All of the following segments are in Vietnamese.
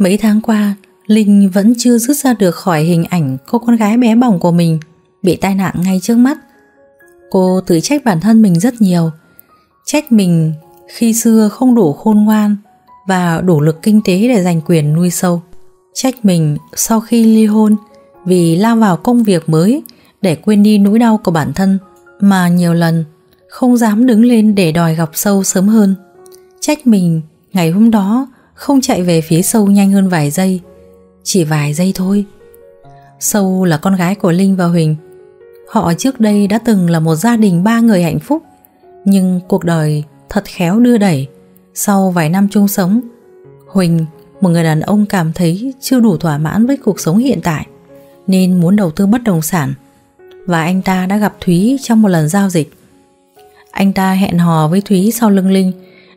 Mấy tháng qua, Linh vẫn chưa rút ra được khỏi hình ảnh cô con gái bé bỏng của mình bị tai nạn ngay trước mắt. Cô tự trách bản thân mình rất nhiều. Trách mình khi xưa không đủ khôn ngoan và đủ lực kinh tế để giành quyền nuôi sâu. Trách mình sau khi ly hôn vì lao vào công việc mới để quên đi nỗi đau của bản thân mà nhiều lần không dám đứng lên để đòi gặp sâu sớm hơn. Trách mình ngày hôm đó không chạy về phía sâu nhanh hơn vài giây. Chỉ vài giây thôi. Sâu là con gái của Linh và Huỳnh. Họ trước đây đã từng là một gia đình ba người hạnh phúc. Nhưng cuộc đời thật khéo đưa đẩy. Sau vài năm chung sống, Huỳnh, một người đàn ông cảm thấy chưa đủ thỏa mãn với cuộc sống hiện tại nên muốn đầu tư bất động sản và anh ta đã gặp Thúy trong một lần giao dịch. Anh ta hẹn hò với Thúy sau lưng Linh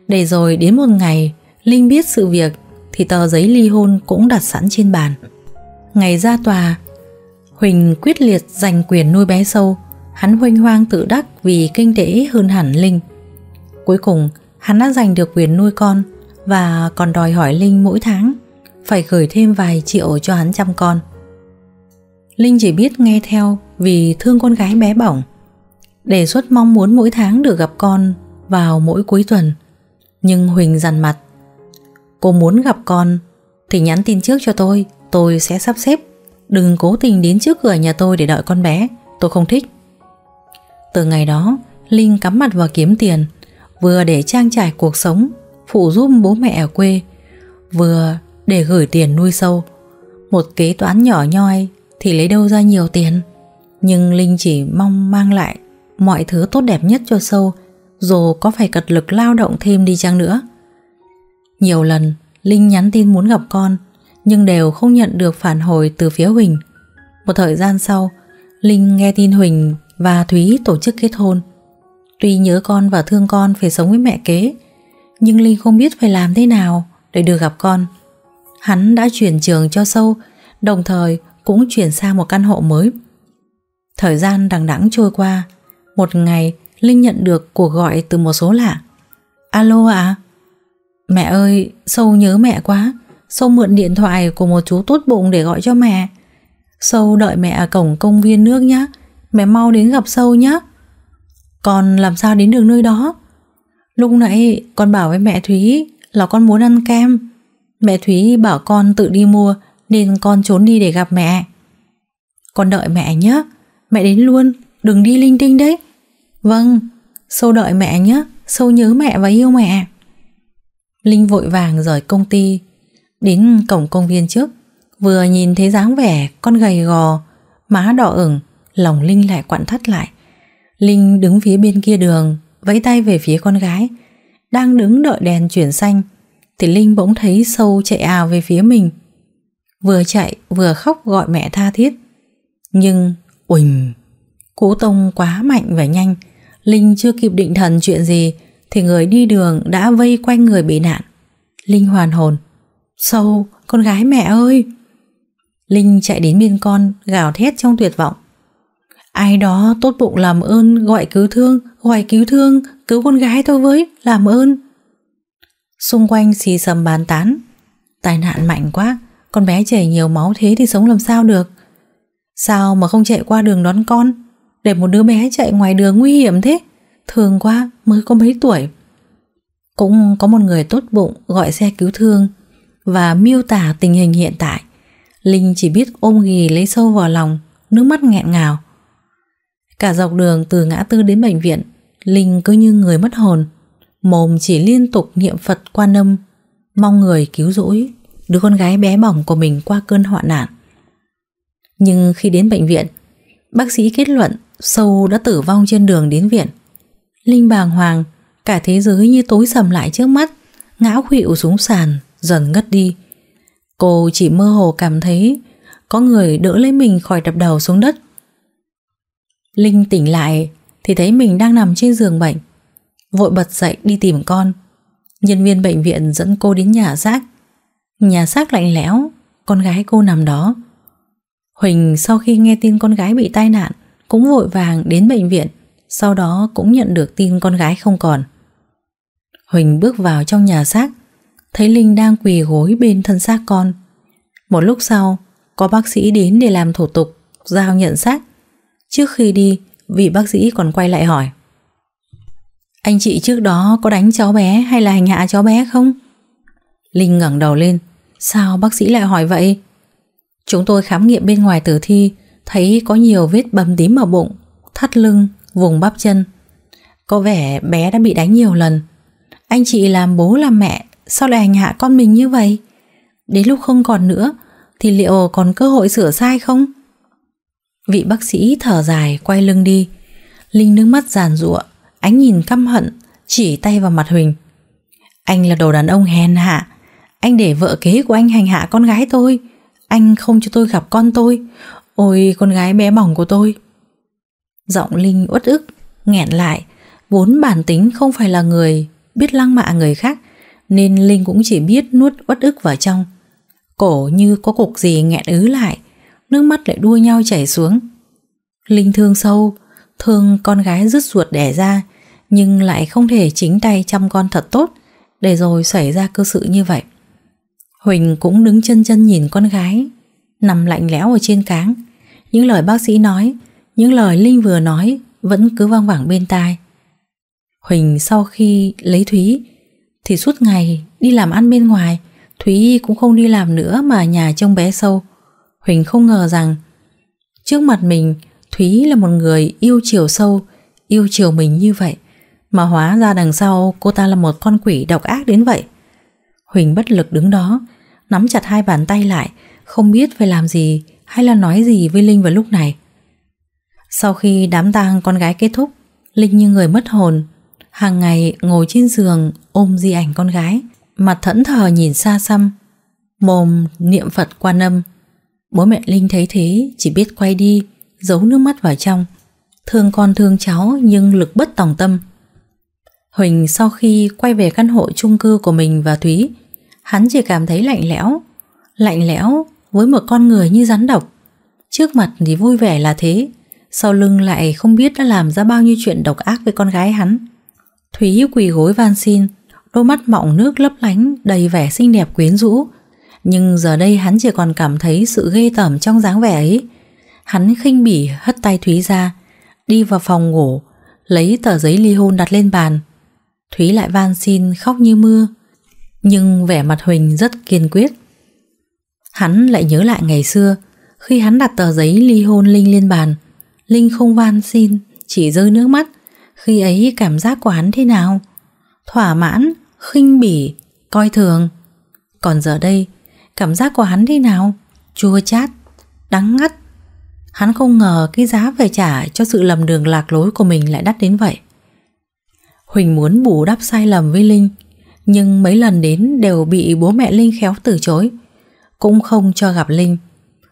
để rồi đến một ngày Linh biết sự việc thì tờ giấy ly hôn cũng đặt sẵn trên bàn. Ngày ra tòa, Huỳnh quyết liệt giành quyền nuôi bé sâu. Hắn huênh hoang tự đắc vì kinh tế hơn hẳn Linh. Cuối cùng, hắn đã giành được quyền nuôi con và còn đòi hỏi Linh mỗi tháng phải gửi thêm vài triệu cho hắn chăm con. Linh chỉ biết nghe theo vì thương con gái bé bỏng. Đề xuất mong muốn mỗi tháng được gặp con vào mỗi cuối tuần. Nhưng Huỳnh dằn mặt cô muốn gặp con thì nhắn tin trước cho tôi, tôi sẽ sắp xếp. Đừng cố tình đến trước cửa nhà tôi để đợi con bé, tôi không thích. Từ ngày đó, Linh cắm mặt vào kiếm tiền, vừa để trang trải cuộc sống, phụ giúp bố mẹ ở quê, vừa để gửi tiền nuôi sâu. Một kế toán nhỏ nhoi thì lấy đâu ra nhiều tiền. Nhưng Linh chỉ mong mang lại mọi thứ tốt đẹp nhất cho sâu, dù có phải cật lực lao động thêm đi chăng nữa. Nhiều lần Linh nhắn tin muốn gặp con nhưng đều không nhận được phản hồi từ phía Huỳnh. Một thời gian sau, Linh nghe tin Huỳnh và Thúy tổ chức kết hôn. Tuy nhớ con và thương con phải sống với mẹ kế, nhưng Linh không biết phải làm thế nào để được gặp con. Hắn đã chuyển trường cho sâu, đồng thời cũng chuyển sang một căn hộ mới. Thời gian đằng đẵng trôi qua, một ngày Linh nhận được cuộc gọi từ một số lạ. Alo ạ? À? Mẹ ơi, Sâu nhớ mẹ quá. Sâu mượn điện thoại của một chú tốt bụng để gọi cho mẹ. Sâu đợi mẹ ở cổng công viên nước nhé. Mẹ mau đến gặp Sâu nhé. Con làm sao đến được nơi đó? Lúc nãy con bảo với mẹ Thúy là con muốn ăn kem. Mẹ Thúy bảo con tự đi mua nên con trốn đi để gặp mẹ. Con đợi mẹ nhé. Mẹ đến luôn, đừng đi linh tinh đấy. Vâng, Sâu đợi mẹ nhé. Sâu nhớ mẹ và yêu mẹ. Linh vội vàng rời công ty Đến cổng công viên trước Vừa nhìn thấy dáng vẻ Con gầy gò Má đỏ ửng Lòng Linh lại quặn thắt lại Linh đứng phía bên kia đường Vẫy tay về phía con gái Đang đứng đợi đèn chuyển xanh Thì Linh bỗng thấy sâu chạy ào về phía mình Vừa chạy vừa khóc gọi mẹ tha thiết Nhưng Uỳnh Cú tông quá mạnh và nhanh Linh chưa kịp định thần chuyện gì thì người đi đường đã vây quanh người bị nạn. Linh hoàn hồn. Sâu, con gái mẹ ơi! Linh chạy đến bên con, gào thét trong tuyệt vọng. Ai đó tốt bụng làm ơn, gọi cứu thương, gọi cứu thương, cứu con gái tôi với, làm ơn. Xung quanh xì xầm bàn tán. Tai nạn mạnh quá, con bé chảy nhiều máu thế thì sống làm sao được. Sao mà không chạy qua đường đón con, để một đứa bé chạy ngoài đường nguy hiểm thế? thương quá mới có mấy tuổi. Cũng có một người tốt bụng gọi xe cứu thương và miêu tả tình hình hiện tại. Linh chỉ biết ôm ghì lấy sâu vào lòng, nước mắt nghẹn ngào. Cả dọc đường từ ngã tư đến bệnh viện, Linh cứ như người mất hồn, mồm chỉ liên tục niệm Phật quan âm, mong người cứu rỗi đứa con gái bé bỏng của mình qua cơn hoạn nạn. Nhưng khi đến bệnh viện, bác sĩ kết luận Sâu đã tử vong trên đường đến viện. Linh bàng hoàng, cả thế giới như tối sầm lại trước mắt, ngã khuỵu xuống sàn, dần ngất đi. Cô chỉ mơ hồ cảm thấy có người đỡ lấy mình khỏi đập đầu xuống đất. Linh tỉnh lại thì thấy mình đang nằm trên giường bệnh. Vội bật dậy đi tìm con. Nhân viên bệnh viện dẫn cô đến nhà xác. Nhà xác lạnh lẽo, con gái cô nằm đó. Huỳnh sau khi nghe tin con gái bị tai nạn cũng vội vàng đến bệnh viện sau đó cũng nhận được tin con gái không còn. Huỳnh bước vào trong nhà xác, thấy Linh đang quỳ gối bên thân xác con. Một lúc sau, có bác sĩ đến để làm thủ tục, giao nhận xác. Trước khi đi, vị bác sĩ còn quay lại hỏi. Anh chị trước đó có đánh cháu bé hay là hành hạ cháu bé không? Linh ngẩng đầu lên, sao bác sĩ lại hỏi vậy? Chúng tôi khám nghiệm bên ngoài tử thi, thấy có nhiều vết bầm tím ở bụng, thắt lưng, vùng bắp chân. Có vẻ bé đã bị đánh nhiều lần. Anh chị làm bố làm mẹ, sao lại hành hạ con mình như vậy? Đến lúc không còn nữa, thì liệu còn cơ hội sửa sai không? Vị bác sĩ thở dài quay lưng đi. Linh nước mắt giàn giụa, ánh nhìn căm hận, chỉ tay vào mặt Huỳnh. Anh là đồ đàn ông hèn hạ, anh để vợ kế của anh hành hạ con gái tôi. Anh không cho tôi gặp con tôi. Ôi con gái bé bỏng của tôi Giọng Linh uất ức, nghẹn lại, vốn bản tính không phải là người biết lăng mạ người khác, nên Linh cũng chỉ biết nuốt uất ức vào trong. Cổ như có cục gì nghẹn ứ lại, nước mắt lại đua nhau chảy xuống. Linh thương sâu, thương con gái rứt ruột đẻ ra, nhưng lại không thể chính tay chăm con thật tốt, để rồi xảy ra cơ sự như vậy. Huỳnh cũng đứng chân chân nhìn con gái, nằm lạnh lẽo ở trên cáng. Những lời bác sĩ nói những lời Linh vừa nói vẫn cứ vang vẳng bên tai. Huỳnh sau khi lấy Thúy thì suốt ngày đi làm ăn bên ngoài, Thúy cũng không đi làm nữa mà nhà trông bé sâu. Huỳnh không ngờ rằng trước mặt mình Thúy là một người yêu chiều sâu, yêu chiều mình như vậy. Mà hóa ra đằng sau cô ta là một con quỷ độc ác đến vậy. Huỳnh bất lực đứng đó, nắm chặt hai bàn tay lại, không biết phải làm gì hay là nói gì với Linh vào lúc này. Sau khi đám tang con gái kết thúc, Linh như người mất hồn, hàng ngày ngồi trên giường ôm di ảnh con gái, mặt thẫn thờ nhìn xa xăm, mồm niệm Phật quan âm. Bố mẹ Linh thấy thế chỉ biết quay đi, giấu nước mắt vào trong. Thương con thương cháu nhưng lực bất tòng tâm. Huỳnh sau khi quay về căn hộ chung cư của mình và Thúy, hắn chỉ cảm thấy lạnh lẽo. Lạnh lẽo với một con người như rắn độc. Trước mặt thì vui vẻ là thế, sau lưng lại không biết đã làm ra bao nhiêu chuyện độc ác với con gái hắn. Thúy quỳ gối van xin, đôi mắt mọng nước lấp lánh, đầy vẻ xinh đẹp quyến rũ. Nhưng giờ đây hắn chỉ còn cảm thấy sự ghê tởm trong dáng vẻ ấy. Hắn khinh bỉ hất tay Thúy ra, đi vào phòng ngủ, lấy tờ giấy ly hôn đặt lên bàn. Thúy lại van xin khóc như mưa, nhưng vẻ mặt Huỳnh rất kiên quyết. Hắn lại nhớ lại ngày xưa, khi hắn đặt tờ giấy ly hôn Linh lên bàn, Linh không van xin, chỉ rơi nước mắt. Khi ấy cảm giác của hắn thế nào? Thỏa mãn, khinh bỉ, coi thường. Còn giờ đây, cảm giác của hắn thế nào? Chua chát, đắng ngắt. Hắn không ngờ cái giá phải trả cho sự lầm đường lạc lối của mình lại đắt đến vậy. Huỳnh muốn bù đắp sai lầm với Linh, nhưng mấy lần đến đều bị bố mẹ Linh khéo từ chối. Cũng không cho gặp Linh.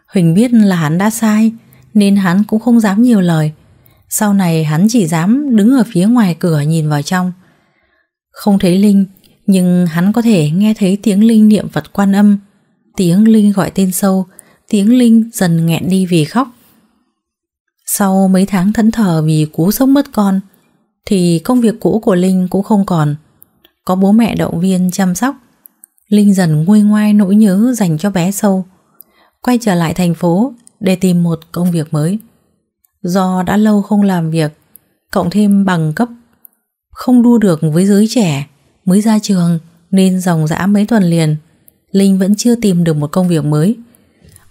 Huỳnh biết là hắn đã sai, nên hắn cũng không dám nhiều lời. Sau này hắn chỉ dám đứng ở phía ngoài cửa nhìn vào trong. Không thấy Linh, nhưng hắn có thể nghe thấy tiếng Linh niệm Phật quan âm, tiếng Linh gọi tên sâu, tiếng Linh dần nghẹn đi vì khóc. Sau mấy tháng thẫn thờ vì cú sống mất con, thì công việc cũ của Linh cũng không còn. Có bố mẹ động viên chăm sóc, Linh dần nguôi ngoai nỗi nhớ dành cho bé sâu. Quay trở lại thành phố, để tìm một công việc mới. Do đã lâu không làm việc, cộng thêm bằng cấp, không đua được với giới trẻ, mới ra trường nên dòng dã mấy tuần liền, Linh vẫn chưa tìm được một công việc mới.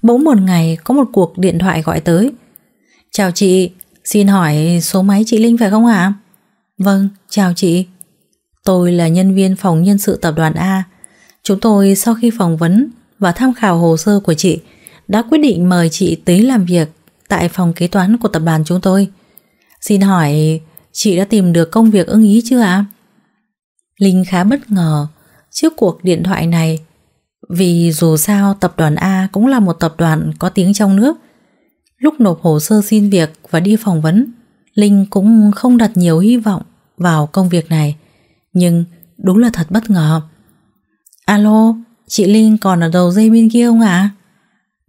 Bỗng một ngày có một cuộc điện thoại gọi tới. Chào chị, xin hỏi số máy chị Linh phải không ạ? Vâng, chào chị. Tôi là nhân viên phòng nhân sự tập đoàn A. Chúng tôi sau khi phỏng vấn và tham khảo hồ sơ của chị, đã quyết định mời chị tới làm việc tại phòng kế toán của tập đoàn chúng tôi. Xin hỏi chị đã tìm được công việc ưng ý chưa ạ? À? Linh khá bất ngờ trước cuộc điện thoại này vì dù sao tập đoàn A cũng là một tập đoàn có tiếng trong nước. Lúc nộp hồ sơ xin việc và đi phỏng vấn, Linh cũng không đặt nhiều hy vọng vào công việc này. Nhưng đúng là thật bất ngờ. Alo, chị Linh còn ở đầu dây bên kia không ạ? À?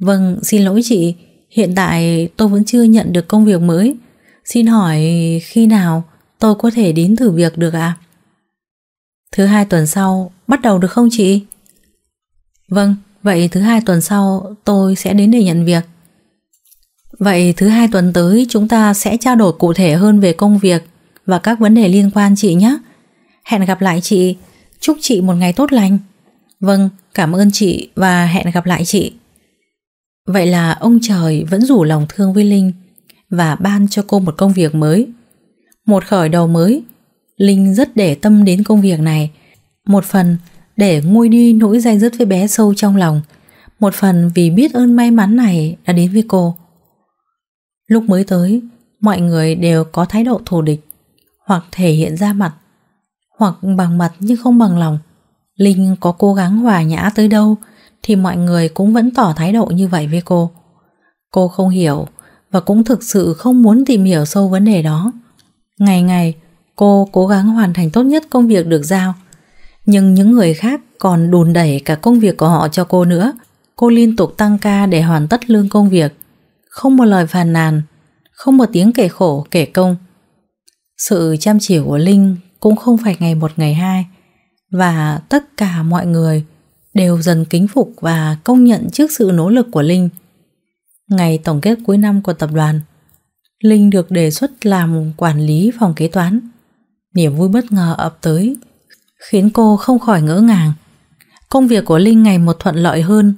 Vâng, xin lỗi chị, hiện tại tôi vẫn chưa nhận được công việc mới. Xin hỏi khi nào tôi có thể đến thử việc được ạ? À? Thứ hai tuần sau, bắt đầu được không chị? Vâng, vậy thứ hai tuần sau tôi sẽ đến để nhận việc. Vậy thứ hai tuần tới chúng ta sẽ trao đổi cụ thể hơn về công việc và các vấn đề liên quan chị nhé. Hẹn gặp lại chị, chúc chị một ngày tốt lành. Vâng, cảm ơn chị và hẹn gặp lại chị. Vậy là ông trời vẫn rủ lòng thương với Linh và ban cho cô một công việc mới. Một khởi đầu mới, Linh rất để tâm đến công việc này. Một phần để nguôi đi nỗi dây dứt với bé sâu trong lòng, một phần vì biết ơn may mắn này đã đến với cô. Lúc mới tới, mọi người đều có thái độ thù địch, hoặc thể hiện ra mặt, hoặc bằng mặt nhưng không bằng lòng. Linh có cố gắng hòa nhã tới đâu, thì mọi người cũng vẫn tỏ thái độ như vậy với cô. Cô không hiểu và cũng thực sự không muốn tìm hiểu sâu vấn đề đó. Ngày ngày, cô cố gắng hoàn thành tốt nhất công việc được giao. Nhưng những người khác còn đùn đẩy cả công việc của họ cho cô nữa. Cô liên tục tăng ca để hoàn tất lương công việc. Không một lời phàn nàn, không một tiếng kể khổ, kể công. Sự chăm chỉ của Linh cũng không phải ngày một ngày hai. Và tất cả mọi người đều dần kính phục và công nhận trước sự nỗ lực của Linh. Ngày tổng kết cuối năm của tập đoàn, Linh được đề xuất làm quản lý phòng kế toán. Niềm vui bất ngờ ập tới, khiến cô không khỏi ngỡ ngàng. Công việc của Linh ngày một thuận lợi hơn,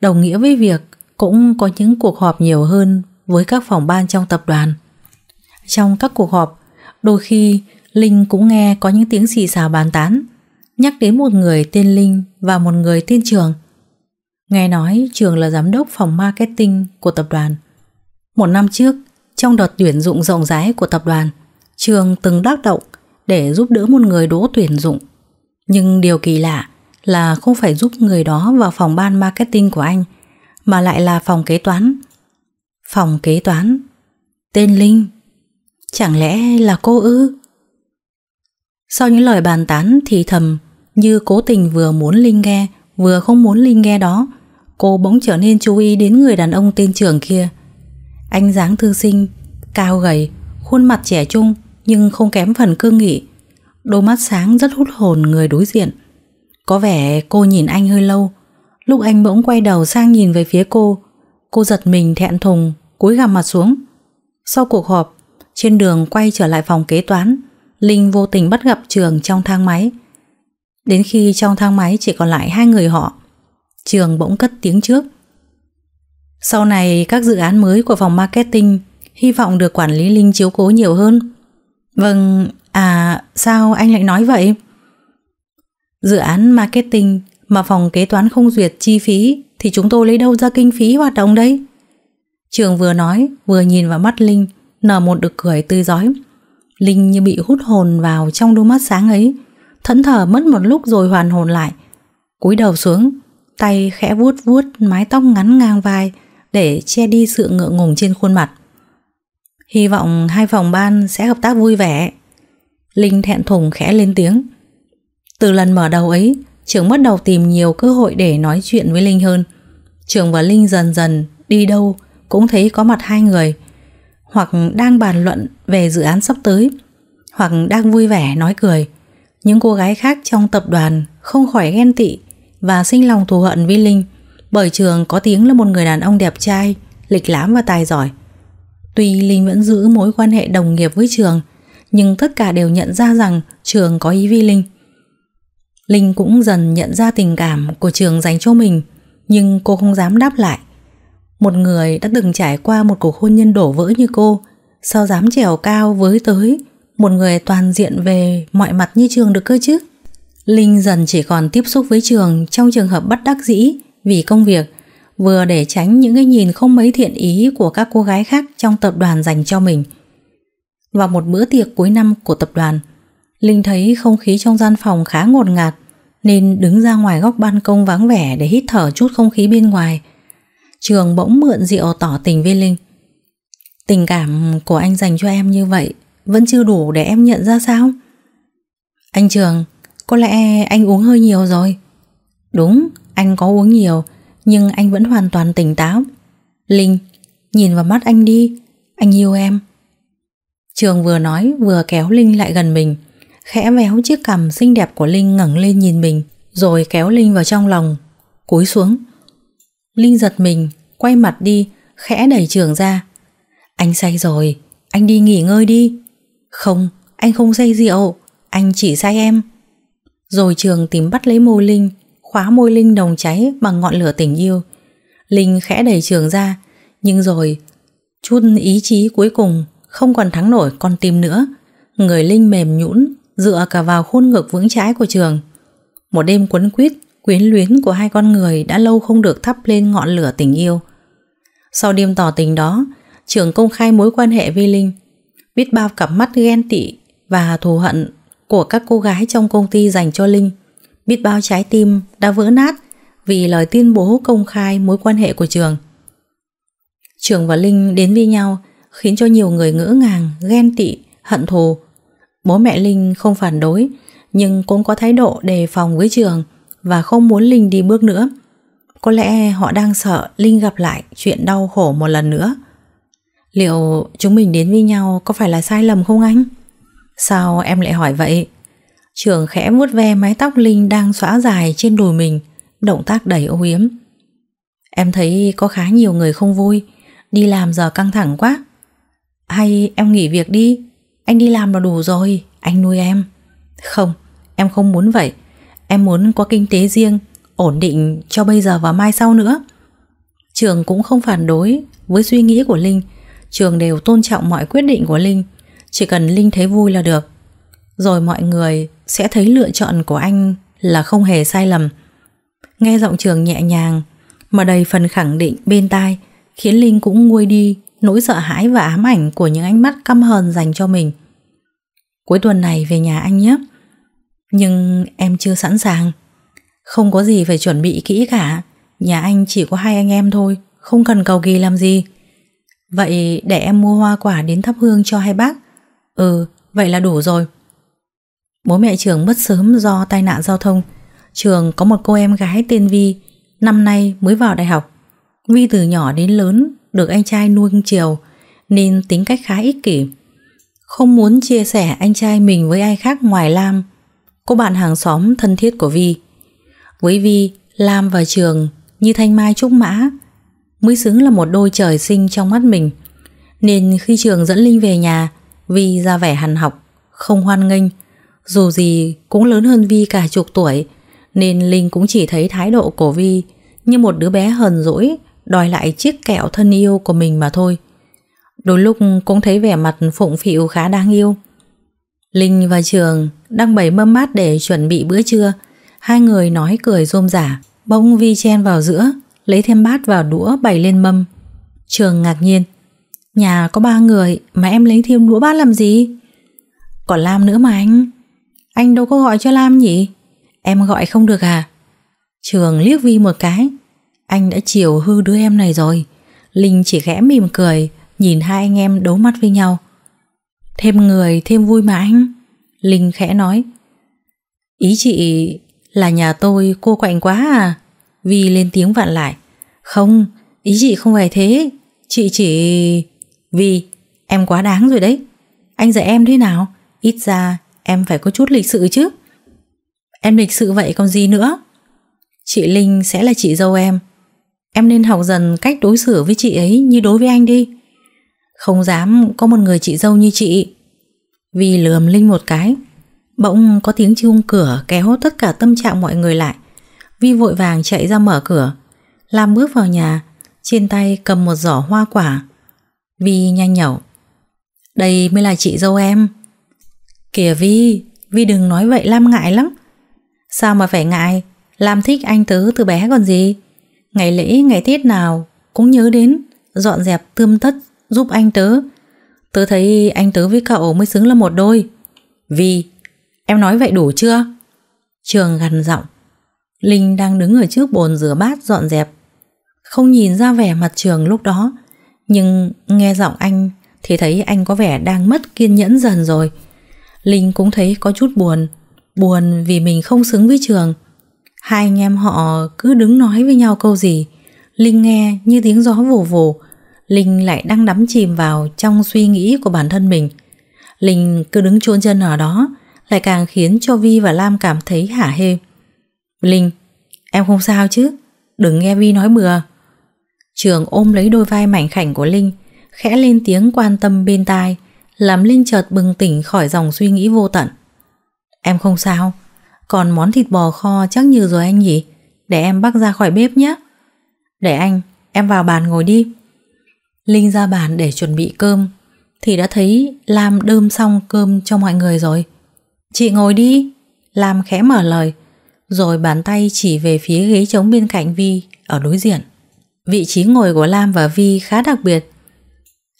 đồng nghĩa với việc cũng có những cuộc họp nhiều hơn với các phòng ban trong tập đoàn. Trong các cuộc họp, đôi khi Linh cũng nghe có những tiếng xì xào bàn tán nhắc đến một người tên Linh và một người tên Trường. Nghe nói Trường là giám đốc phòng marketing của tập đoàn. Một năm trước, trong đợt tuyển dụng rộng rãi của tập đoàn, Trường từng tác động để giúp đỡ một người đỗ tuyển dụng. Nhưng điều kỳ lạ là không phải giúp người đó vào phòng ban marketing của anh, mà lại là phòng kế toán. Phòng kế toán, tên Linh, chẳng lẽ là cô ư? Sau những lời bàn tán thì thầm như cố tình vừa muốn Linh nghe, vừa không muốn Linh nghe đó. Cô bỗng trở nên chú ý đến người đàn ông tên trưởng kia. Anh dáng thư sinh, cao gầy, khuôn mặt trẻ trung nhưng không kém phần cương nghị. Đôi mắt sáng rất hút hồn người đối diện. Có vẻ cô nhìn anh hơi lâu. Lúc anh bỗng quay đầu sang nhìn về phía cô, cô giật mình thẹn thùng, cúi gằm mặt xuống. Sau cuộc họp, trên đường quay trở lại phòng kế toán, Linh vô tình bắt gặp Trường trong thang máy. Đến khi trong thang máy chỉ còn lại hai người họ Trường bỗng cất tiếng trước Sau này các dự án mới của phòng marketing Hy vọng được quản lý Linh chiếu cố nhiều hơn Vâng, à sao anh lại nói vậy? Dự án marketing mà phòng kế toán không duyệt chi phí Thì chúng tôi lấy đâu ra kinh phí hoạt động đấy? Trường vừa nói vừa nhìn vào mắt Linh Nở một được cười tươi giói Linh như bị hút hồn vào trong đôi mắt sáng ấy thẫn thờ mất một lúc rồi hoàn hồn lại cúi đầu xuống tay khẽ vuốt vuốt mái tóc ngắn ngang vai để che đi sự ngượng ngùng trên khuôn mặt hy vọng hai phòng ban sẽ hợp tác vui vẻ linh thẹn thùng khẽ lên tiếng từ lần mở đầu ấy trường bắt đầu tìm nhiều cơ hội để nói chuyện với linh hơn trường và linh dần dần đi đâu cũng thấy có mặt hai người hoặc đang bàn luận về dự án sắp tới hoặc đang vui vẻ nói cười những cô gái khác trong tập đoàn không khỏi ghen tị và sinh lòng thù hận với Linh bởi trường có tiếng là một người đàn ông đẹp trai, lịch lãm và tài giỏi. Tuy Linh vẫn giữ mối quan hệ đồng nghiệp với trường, nhưng tất cả đều nhận ra rằng trường có ý Vi Linh. Linh cũng dần nhận ra tình cảm của trường dành cho mình, nhưng cô không dám đáp lại. Một người đã từng trải qua một cuộc hôn nhân đổ vỡ như cô, sao dám trèo cao với tới một người toàn diện về mọi mặt như trường được cơ chứ. Linh dần chỉ còn tiếp xúc với trường trong trường hợp bắt đắc dĩ vì công việc, vừa để tránh những cái nhìn không mấy thiện ý của các cô gái khác trong tập đoàn dành cho mình. Vào một bữa tiệc cuối năm của tập đoàn, Linh thấy không khí trong gian phòng khá ngột ngạt nên đứng ra ngoài góc ban công vắng vẻ để hít thở chút không khí bên ngoài. Trường bỗng mượn rượu tỏ tình với Linh. Tình cảm của anh dành cho em như vậy vẫn chưa đủ để em nhận ra sao? Anh Trường, có lẽ anh uống hơi nhiều rồi. Đúng, anh có uống nhiều, nhưng anh vẫn hoàn toàn tỉnh táo. Linh, nhìn vào mắt anh đi, anh yêu em. Trường vừa nói vừa kéo Linh lại gần mình, khẽ véo chiếc cằm xinh đẹp của Linh ngẩng lên nhìn mình, rồi kéo Linh vào trong lòng, cúi xuống. Linh giật mình, quay mặt đi, khẽ đẩy trường ra. Anh say rồi, anh đi nghỉ ngơi đi. Không, anh không say rượu, anh chỉ say em. Rồi trường tìm bắt lấy môi Linh, khóa môi Linh nồng cháy bằng ngọn lửa tình yêu. Linh khẽ đẩy trường ra, nhưng rồi chút ý chí cuối cùng không còn thắng nổi con tim nữa. Người Linh mềm nhũn dựa cả vào khuôn ngực vững trái của trường. Một đêm quấn quýt, quyến luyến của hai con người đã lâu không được thắp lên ngọn lửa tình yêu. Sau đêm tỏ tình đó, trường công khai mối quan hệ với Linh biết bao cặp mắt ghen tị và thù hận của các cô gái trong công ty dành cho Linh, biết bao trái tim đã vỡ nát vì lời tuyên bố công khai mối quan hệ của Trường. Trường và Linh đến với nhau khiến cho nhiều người ngỡ ngàng, ghen tị, hận thù. Bố mẹ Linh không phản đối, nhưng cũng có thái độ đề phòng với Trường và không muốn Linh đi bước nữa. Có lẽ họ đang sợ Linh gặp lại chuyện đau khổ một lần nữa. Liệu chúng mình đến với nhau có phải là sai lầm không anh? Sao em lại hỏi vậy? Trường khẽ vuốt ve mái tóc Linh đang xóa dài trên đùi mình, động tác đầy ô yếm. Em thấy có khá nhiều người không vui, đi làm giờ căng thẳng quá. Hay em nghỉ việc đi, anh đi làm là đủ rồi, anh nuôi em. Không, em không muốn vậy. Em muốn có kinh tế riêng, ổn định cho bây giờ và mai sau nữa. Trường cũng không phản đối với suy nghĩ của Linh, trường đều tôn trọng mọi quyết định của Linh, chỉ cần Linh thấy vui là được. Rồi mọi người sẽ thấy lựa chọn của anh là không hề sai lầm. Nghe giọng trường nhẹ nhàng mà đầy phần khẳng định bên tai khiến Linh cũng nguôi đi nỗi sợ hãi và ám ảnh của những ánh mắt căm hờn dành cho mình. Cuối tuần này về nhà anh nhé. Nhưng em chưa sẵn sàng. Không có gì phải chuẩn bị kỹ cả. Nhà anh chỉ có hai anh em thôi, không cần cầu kỳ làm gì. Vậy để em mua hoa quả đến thắp hương cho hai bác Ừ, vậy là đủ rồi Bố mẹ Trường mất sớm do tai nạn giao thông Trường có một cô em gái tên Vi Năm nay mới vào đại học Vi từ nhỏ đến lớn Được anh trai nuôi chiều Nên tính cách khá ích kỷ Không muốn chia sẻ anh trai mình với ai khác ngoài Lam Cô bạn hàng xóm thân thiết của Vi Với Vi, Lam và Trường Như thanh mai trúc mã mới xứng là một đôi trời sinh trong mắt mình. Nên khi trường dẫn Linh về nhà, Vi ra vẻ hằn học, không hoan nghênh. Dù gì cũng lớn hơn Vi cả chục tuổi, nên Linh cũng chỉ thấy thái độ của Vi như một đứa bé hờn dỗi đòi lại chiếc kẹo thân yêu của mình mà thôi. Đôi lúc cũng thấy vẻ mặt phụng phịu khá đáng yêu. Linh và Trường đang bày mâm mát để chuẩn bị bữa trưa. Hai người nói cười rôm rả, bỗng Vi chen vào giữa lấy thêm bát vào đũa bày lên mâm. Trường ngạc nhiên. Nhà có ba người mà em lấy thêm đũa bát làm gì? Còn Lam nữa mà anh. Anh đâu có gọi cho Lam nhỉ? Em gọi không được à? Trường liếc Vi một cái. Anh đã chiều hư đứa em này rồi. Linh chỉ khẽ mỉm cười, nhìn hai anh em đấu mắt với nhau. Thêm người thêm vui mà anh. Linh khẽ nói. Ý chị là nhà tôi cô quạnh quá à? Vi lên tiếng vặn lại Không, ý chị không phải thế Chị chỉ... Vi, em quá đáng rồi đấy Anh dạy em thế nào Ít ra em phải có chút lịch sự chứ Em lịch sự vậy còn gì nữa Chị Linh sẽ là chị dâu em Em nên học dần cách đối xử với chị ấy như đối với anh đi Không dám có một người chị dâu như chị Vì lườm Linh một cái Bỗng có tiếng chuông cửa kéo tất cả tâm trạng mọi người lại Vi vội vàng chạy ra mở cửa Lam bước vào nhà Trên tay cầm một giỏ hoa quả Vi nhanh nhẩu Đây mới là chị dâu em Kìa Vi Vi đừng nói vậy Lam ngại lắm Sao mà phải ngại Lam thích anh Tứ từ bé còn gì Ngày lễ ngày Tết nào Cũng nhớ đến Dọn dẹp tươm tất giúp anh Tứ Tớ thấy anh Tứ với cậu mới xứng là một đôi Vi, Em nói vậy đủ chưa Trường gần giọng Linh đang đứng ở trước bồn rửa bát dọn dẹp. Không nhìn ra vẻ mặt trường lúc đó, nhưng nghe giọng anh thì thấy anh có vẻ đang mất kiên nhẫn dần rồi. Linh cũng thấy có chút buồn, buồn vì mình không xứng với trường. Hai anh em họ cứ đứng nói với nhau câu gì, Linh nghe như tiếng gió vù vù, Linh lại đang đắm chìm vào trong suy nghĩ của bản thân mình. Linh cứ đứng chôn chân ở đó, lại càng khiến cho Vi và Lam cảm thấy hả hê. Linh, em không sao chứ? Đừng nghe Vi nói bừa. Trường ôm lấy đôi vai mảnh khảnh của Linh, khẽ lên tiếng quan tâm bên tai, làm Linh chợt bừng tỉnh khỏi dòng suy nghĩ vô tận. Em không sao, còn món thịt bò kho chắc như rồi anh nhỉ? Để em bắt ra khỏi bếp nhé. Để anh, em vào bàn ngồi đi. Linh ra bàn để chuẩn bị cơm, thì đã thấy Lam đơm xong cơm cho mọi người rồi. Chị ngồi đi, Lam khẽ mở lời, rồi bàn tay chỉ về phía ghế trống bên cạnh Vi Ở đối diện Vị trí ngồi của Lam và Vi khá đặc biệt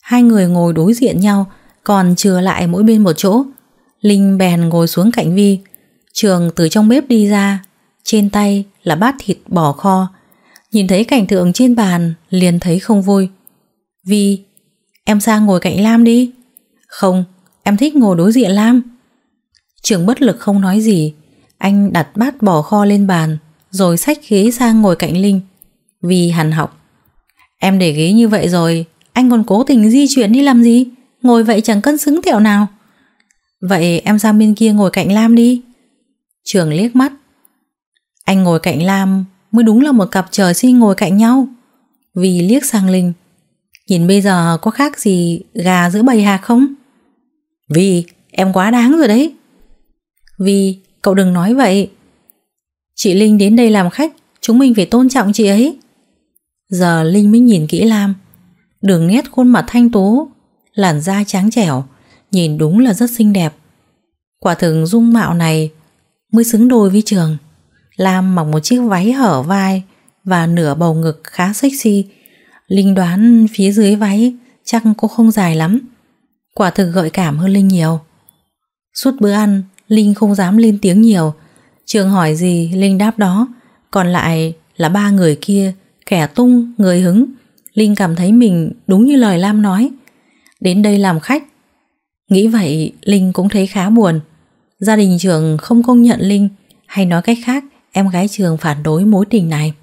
Hai người ngồi đối diện nhau Còn chừa lại mỗi bên một chỗ Linh bèn ngồi xuống cạnh Vi Trường từ trong bếp đi ra Trên tay là bát thịt bò kho Nhìn thấy cảnh tượng trên bàn Liền thấy không vui Vi Em sang ngồi cạnh Lam đi Không Em thích ngồi đối diện Lam Trường bất lực không nói gì anh đặt bát bỏ kho lên bàn Rồi xách ghế sang ngồi cạnh Linh Vì hằn học Em để ghế như vậy rồi Anh còn cố tình di chuyển đi làm gì Ngồi vậy chẳng cân xứng tẹo nào Vậy em sang bên kia ngồi cạnh Lam đi Trường liếc mắt Anh ngồi cạnh Lam Mới đúng là một cặp trời sinh ngồi cạnh nhau Vì liếc sang Linh Nhìn bây giờ có khác gì Gà giữa bầy hạc không Vì em quá đáng rồi đấy Vì Cậu đừng nói vậy Chị Linh đến đây làm khách Chúng mình phải tôn trọng chị ấy Giờ Linh mới nhìn kỹ Lam Đường nét khuôn mặt thanh tú Làn da trắng trẻo Nhìn đúng là rất xinh đẹp Quả thực dung mạo này Mới xứng đôi với trường Lam mặc một chiếc váy hở vai Và nửa bầu ngực khá sexy Linh đoán phía dưới váy Chắc cô không dài lắm Quả thực gợi cảm hơn Linh nhiều Suốt bữa ăn Linh không dám lên tiếng nhiều Trường hỏi gì Linh đáp đó Còn lại là ba người kia Kẻ tung, người hứng Linh cảm thấy mình đúng như lời Lam nói Đến đây làm khách Nghĩ vậy Linh cũng thấy khá buồn Gia đình trường không công nhận Linh Hay nói cách khác Em gái trường phản đối mối tình này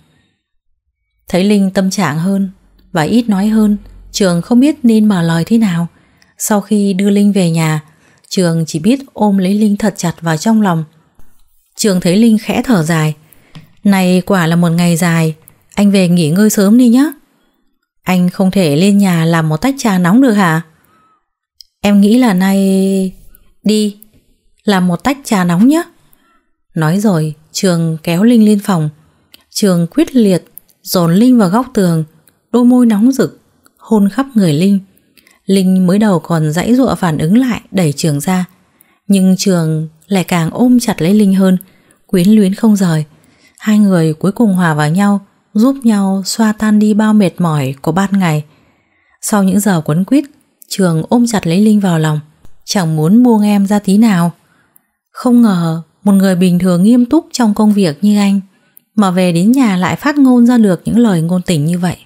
Thấy Linh tâm trạng hơn Và ít nói hơn Trường không biết nên mở lời thế nào Sau khi đưa Linh về nhà Trường chỉ biết ôm lấy Linh thật chặt vào trong lòng. Trường thấy Linh khẽ thở dài. Này quả là một ngày dài, anh về nghỉ ngơi sớm đi nhé. Anh không thể lên nhà làm một tách trà nóng được hả? Em nghĩ là nay... Đi, làm một tách trà nóng nhé. Nói rồi, Trường kéo Linh lên phòng. Trường quyết liệt, dồn Linh vào góc tường, đôi môi nóng rực, hôn khắp người Linh. Linh mới đầu còn dãy dụa phản ứng lại đẩy trường ra Nhưng trường lại càng ôm chặt lấy Linh hơn Quyến luyến không rời Hai người cuối cùng hòa vào nhau Giúp nhau xoa tan đi bao mệt mỏi của ban ngày Sau những giờ quấn quýt Trường ôm chặt lấy Linh vào lòng Chẳng muốn buông em ra tí nào Không ngờ Một người bình thường nghiêm túc trong công việc như anh Mà về đến nhà lại phát ngôn ra được những lời ngôn tình như vậy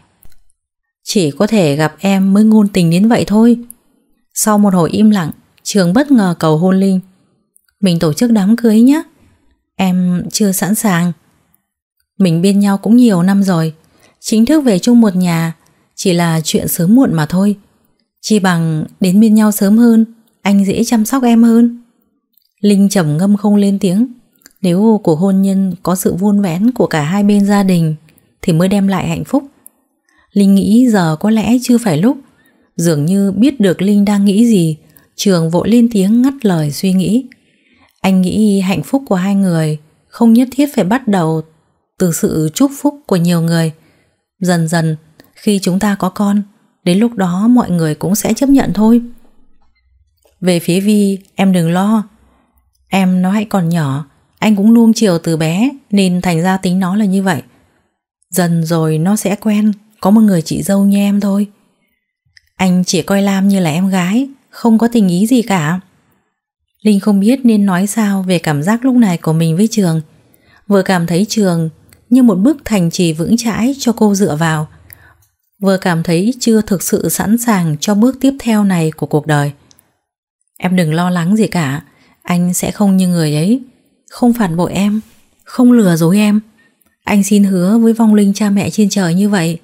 chỉ có thể gặp em mới ngôn tình đến vậy thôi Sau một hồi im lặng Trường bất ngờ cầu hôn Linh Mình tổ chức đám cưới nhé Em chưa sẵn sàng Mình bên nhau cũng nhiều năm rồi Chính thức về chung một nhà Chỉ là chuyện sớm muộn mà thôi Chỉ bằng đến bên nhau sớm hơn Anh dễ chăm sóc em hơn Linh trầm ngâm không lên tiếng Nếu cuộc hôn nhân có sự vun vén của cả hai bên gia đình Thì mới đem lại hạnh phúc Linh nghĩ giờ có lẽ chưa phải lúc. Dường như biết được Linh đang nghĩ gì, Trường vội lên tiếng ngắt lời suy nghĩ. Anh nghĩ hạnh phúc của hai người không nhất thiết phải bắt đầu từ sự chúc phúc của nhiều người. Dần dần, khi chúng ta có con, đến lúc đó mọi người cũng sẽ chấp nhận thôi. Về phía Vi, em đừng lo. Em nó hãy còn nhỏ, anh cũng luôn chiều từ bé nên thành ra tính nó là như vậy. Dần rồi nó sẽ quen có một người chị dâu như em thôi. Anh chỉ coi Lam như là em gái, không có tình ý gì cả. Linh không biết nên nói sao về cảm giác lúc này của mình với Trường. Vừa cảm thấy Trường như một bức thành trì vững chãi cho cô dựa vào, vừa cảm thấy chưa thực sự sẵn sàng cho bước tiếp theo này của cuộc đời. Em đừng lo lắng gì cả, anh sẽ không như người ấy, không phản bội em, không lừa dối em. Anh xin hứa với vong linh cha mẹ trên trời như vậy.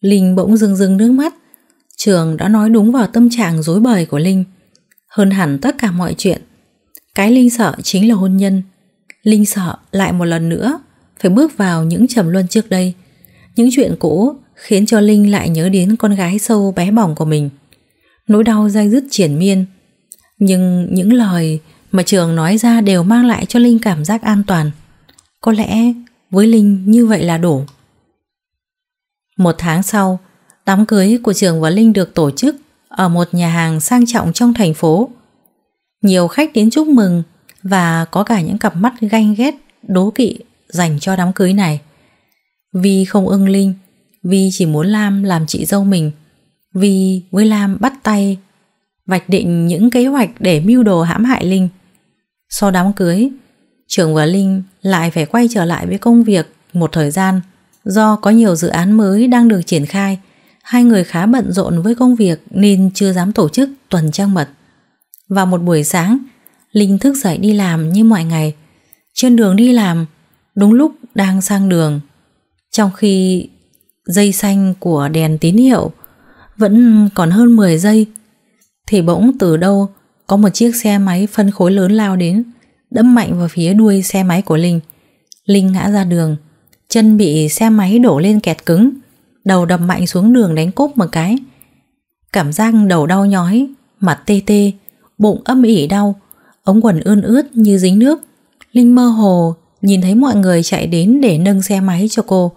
Linh bỗng rưng rưng nước mắt. Trường đã nói đúng vào tâm trạng rối bời của Linh. Hơn hẳn tất cả mọi chuyện. Cái Linh sợ chính là hôn nhân. Linh sợ lại một lần nữa phải bước vào những trầm luân trước đây. Những chuyện cũ khiến cho Linh lại nhớ đến con gái sâu bé bỏng của mình. Nỗi đau dai dứt triển miên. Nhưng những lời mà Trường nói ra đều mang lại cho Linh cảm giác an toàn. Có lẽ với Linh như vậy là đủ. Một tháng sau, đám cưới của Trường và Linh được tổ chức ở một nhà hàng sang trọng trong thành phố. Nhiều khách đến chúc mừng và có cả những cặp mắt ganh ghét, đố kỵ dành cho đám cưới này. Vi không ưng Linh, Vi chỉ muốn Lam làm chị dâu mình. Vi với Lam bắt tay, vạch định những kế hoạch để mưu đồ hãm hại Linh. Sau đám cưới, Trường và Linh lại phải quay trở lại với công việc một thời gian – do có nhiều dự án mới đang được triển khai, hai người khá bận rộn với công việc nên chưa dám tổ chức tuần trăng mật. Vào một buổi sáng, Linh thức dậy đi làm như mọi ngày. Trên đường đi làm, đúng lúc đang sang đường. Trong khi dây xanh của đèn tín hiệu vẫn còn hơn 10 giây, thì bỗng từ đâu có một chiếc xe máy phân khối lớn lao đến, đâm mạnh vào phía đuôi xe máy của Linh. Linh ngã ra đường, Chân bị xe máy đổ lên kẹt cứng Đầu đập mạnh xuống đường đánh cúp một cái Cảm giác đầu đau nhói Mặt tê tê Bụng âm ỉ đau Ống quần ươn ướt như dính nước Linh mơ hồ nhìn thấy mọi người chạy đến để nâng xe máy cho cô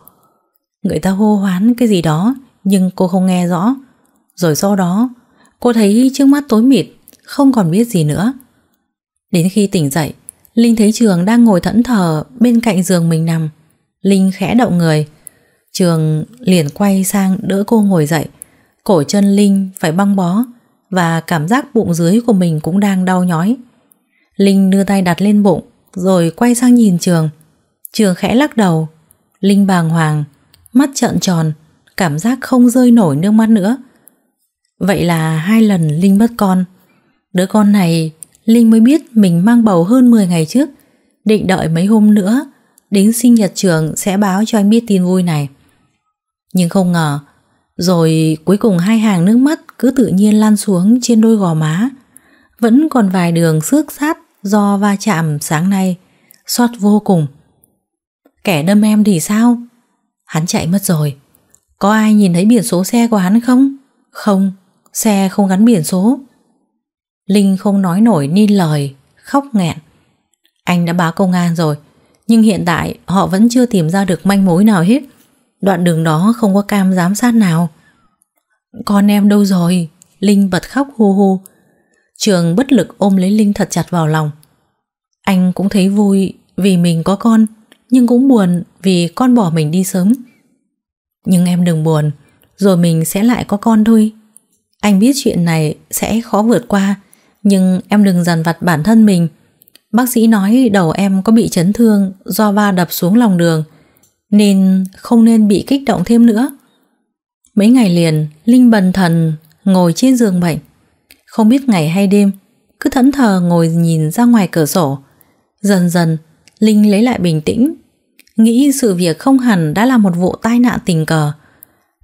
Người ta hô hoán cái gì đó Nhưng cô không nghe rõ Rồi sau đó Cô thấy trước mắt tối mịt Không còn biết gì nữa Đến khi tỉnh dậy Linh thấy Trường đang ngồi thẫn thờ bên cạnh giường mình nằm Linh khẽ động người. Trường liền quay sang đỡ cô ngồi dậy. Cổ chân Linh phải băng bó và cảm giác bụng dưới của mình cũng đang đau nhói. Linh đưa tay đặt lên bụng rồi quay sang nhìn Trường. Trường khẽ lắc đầu. Linh bàng hoàng, mắt trợn tròn, cảm giác không rơi nổi nước mắt nữa. Vậy là hai lần Linh mất con. Đứa con này Linh mới biết mình mang bầu hơn 10 ngày trước, định đợi mấy hôm nữa Đến sinh nhật trường sẽ báo cho anh biết tin vui này Nhưng không ngờ Rồi cuối cùng hai hàng nước mắt Cứ tự nhiên lan xuống trên đôi gò má Vẫn còn vài đường xước sát Do va chạm sáng nay Xót vô cùng Kẻ đâm em thì sao Hắn chạy mất rồi Có ai nhìn thấy biển số xe của hắn không Không, xe không gắn biển số Linh không nói nổi nên lời Khóc nghẹn Anh đã báo công an rồi nhưng hiện tại họ vẫn chưa tìm ra được manh mối nào hết. Đoạn đường đó không có cam giám sát nào. Con em đâu rồi? Linh bật khóc hu hu. Trường bất lực ôm lấy Linh thật chặt vào lòng. Anh cũng thấy vui vì mình có con, nhưng cũng buồn vì con bỏ mình đi sớm. Nhưng em đừng buồn, rồi mình sẽ lại có con thôi. Anh biết chuyện này sẽ khó vượt qua, nhưng em đừng dằn vặt bản thân mình. Bác sĩ nói đầu em có bị chấn thương do va đập xuống lòng đường nên không nên bị kích động thêm nữa. Mấy ngày liền, Linh bần thần ngồi trên giường bệnh. Không biết ngày hay đêm, cứ thẫn thờ ngồi nhìn ra ngoài cửa sổ. Dần dần, Linh lấy lại bình tĩnh, nghĩ sự việc không hẳn đã là một vụ tai nạn tình cờ.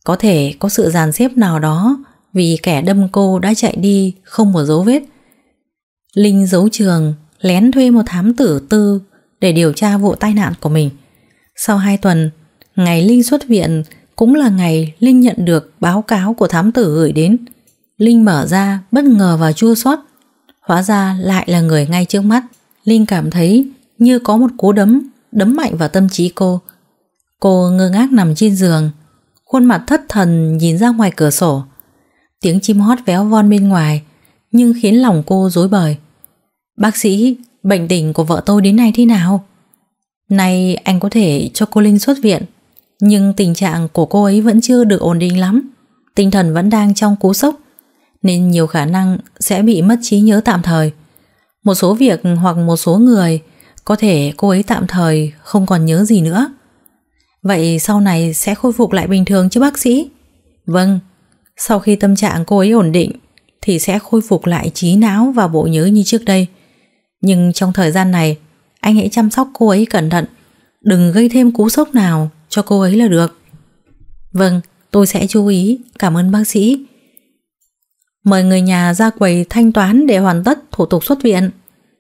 Có thể có sự dàn xếp nào đó vì kẻ đâm cô đã chạy đi không một dấu vết. Linh giấu trường lén thuê một thám tử tư để điều tra vụ tai nạn của mình. Sau 2 tuần, ngày Linh xuất viện cũng là ngày Linh nhận được báo cáo của thám tử gửi đến. Linh mở ra bất ngờ và chua xót. Hóa ra lại là người ngay trước mắt. Linh cảm thấy như có một cú đấm đấm mạnh vào tâm trí cô. Cô ngơ ngác nằm trên giường, khuôn mặt thất thần nhìn ra ngoài cửa sổ. Tiếng chim hót véo von bên ngoài nhưng khiến lòng cô rối bời. Bác sĩ, bệnh tình của vợ tôi đến nay thế nào? Nay anh có thể cho cô Linh xuất viện Nhưng tình trạng của cô ấy vẫn chưa được ổn định lắm Tinh thần vẫn đang trong cú sốc Nên nhiều khả năng sẽ bị mất trí nhớ tạm thời Một số việc hoặc một số người Có thể cô ấy tạm thời không còn nhớ gì nữa Vậy sau này sẽ khôi phục lại bình thường chứ bác sĩ? Vâng, sau khi tâm trạng cô ấy ổn định Thì sẽ khôi phục lại trí não và bộ nhớ như trước đây nhưng trong thời gian này, anh hãy chăm sóc cô ấy cẩn thận, đừng gây thêm cú sốc nào cho cô ấy là được. Vâng, tôi sẽ chú ý, cảm ơn bác sĩ. Mời người nhà ra quầy thanh toán để hoàn tất thủ tục xuất viện.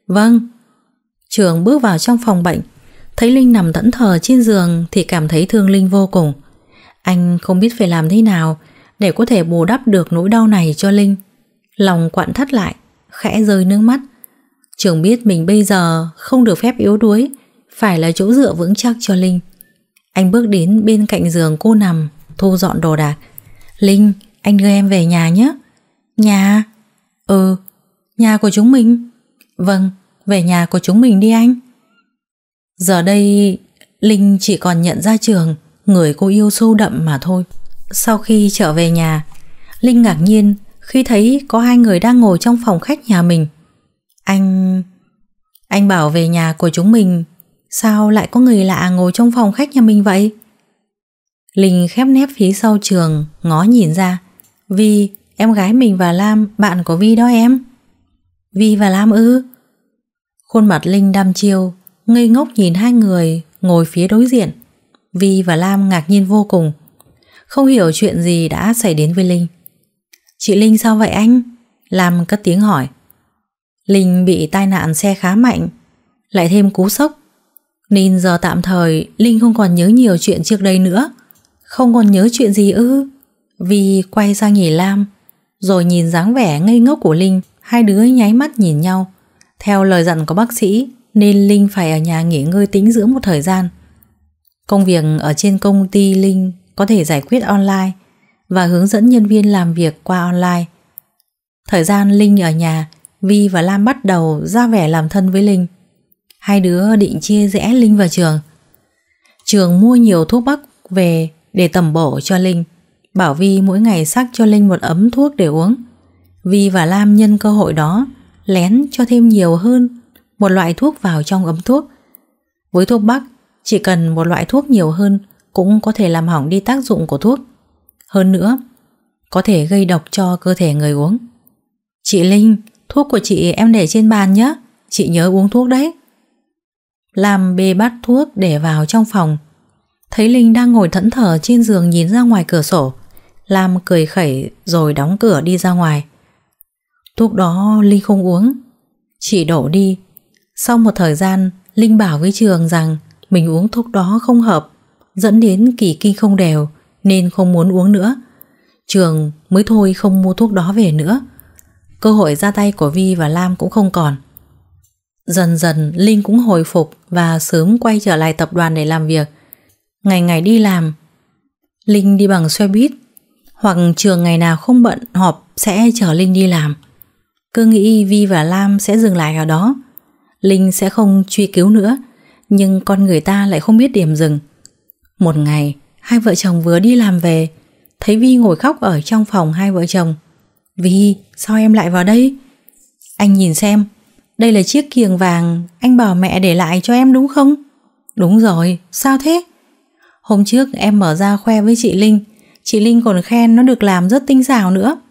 Vâng. Trường bước vào trong phòng bệnh, thấy Linh nằm thẫn thờ trên giường thì cảm thấy thương Linh vô cùng. Anh không biết phải làm thế nào để có thể bù đắp được nỗi đau này cho Linh. Lòng quặn thắt lại, khẽ rơi nước mắt. Trường biết mình bây giờ không được phép yếu đuối, phải là chỗ dựa vững chắc cho Linh. Anh bước đến bên cạnh giường cô nằm, thu dọn đồ đạc. Linh, anh đưa em về nhà nhé. Nhà? Ừ, nhà của chúng mình. Vâng, về nhà của chúng mình đi anh. Giờ đây, Linh chỉ còn nhận ra trường, người cô yêu sâu đậm mà thôi. Sau khi trở về nhà, Linh ngạc nhiên khi thấy có hai người đang ngồi trong phòng khách nhà mình. Anh... Anh bảo về nhà của chúng mình Sao lại có người lạ ngồi trong phòng khách nhà mình vậy? Linh khép nép phía sau trường Ngó nhìn ra Vi, em gái mình và Lam Bạn của Vi đó em Vi và Lam ư Khuôn mặt Linh đăm chiêu Ngây ngốc nhìn hai người ngồi phía đối diện Vi và Lam ngạc nhiên vô cùng Không hiểu chuyện gì đã xảy đến với Linh Chị Linh sao vậy anh? Lam cất tiếng hỏi Linh bị tai nạn xe khá mạnh, lại thêm cú sốc. Nên giờ tạm thời Linh không còn nhớ nhiều chuyện trước đây nữa. Không còn nhớ chuyện gì ư? Vì quay sang nghỉ Lam, rồi nhìn dáng vẻ ngây ngốc của Linh, hai đứa nháy mắt nhìn nhau. Theo lời dặn của bác sĩ, nên Linh phải ở nhà nghỉ ngơi tính dưỡng một thời gian. Công việc ở trên công ty Linh có thể giải quyết online và hướng dẫn nhân viên làm việc qua online. Thời gian Linh ở nhà Vi và Lam bắt đầu ra vẻ làm thân với Linh. Hai đứa định chia rẽ Linh và Trường. Trường mua nhiều thuốc bắc về để tầm bổ cho Linh. Bảo Vi mỗi ngày sắc cho Linh một ấm thuốc để uống. Vi và Lam nhân cơ hội đó lén cho thêm nhiều hơn một loại thuốc vào trong ấm thuốc. Với thuốc bắc, chỉ cần một loại thuốc nhiều hơn cũng có thể làm hỏng đi tác dụng của thuốc. Hơn nữa, có thể gây độc cho cơ thể người uống. Chị Linh, Thuốc của chị em để trên bàn nhé Chị nhớ uống thuốc đấy Làm bê bát thuốc để vào trong phòng Thấy Linh đang ngồi thẫn thờ trên giường nhìn ra ngoài cửa sổ Lam cười khẩy rồi đóng cửa đi ra ngoài Thuốc đó Linh không uống Chị đổ đi Sau một thời gian Linh bảo với Trường rằng Mình uống thuốc đó không hợp Dẫn đến kỳ kinh không đều Nên không muốn uống nữa Trường mới thôi không mua thuốc đó về nữa cơ hội ra tay của Vi và Lam cũng không còn. Dần dần Linh cũng hồi phục và sớm quay trở lại tập đoàn để làm việc. Ngày ngày đi làm, Linh đi bằng xe buýt hoặc trường ngày nào không bận họp sẽ chở Linh đi làm. Cứ nghĩ Vi và Lam sẽ dừng lại ở đó. Linh sẽ không truy cứu nữa, nhưng con người ta lại không biết điểm dừng. Một ngày, hai vợ chồng vừa đi làm về, thấy Vi ngồi khóc ở trong phòng hai vợ chồng. Vì sao em lại vào đây? Anh nhìn xem, đây là chiếc kiềng vàng anh bảo mẹ để lại cho em đúng không? Đúng rồi, sao thế? Hôm trước em mở ra khoe với chị Linh, chị Linh còn khen nó được làm rất tinh xảo nữa.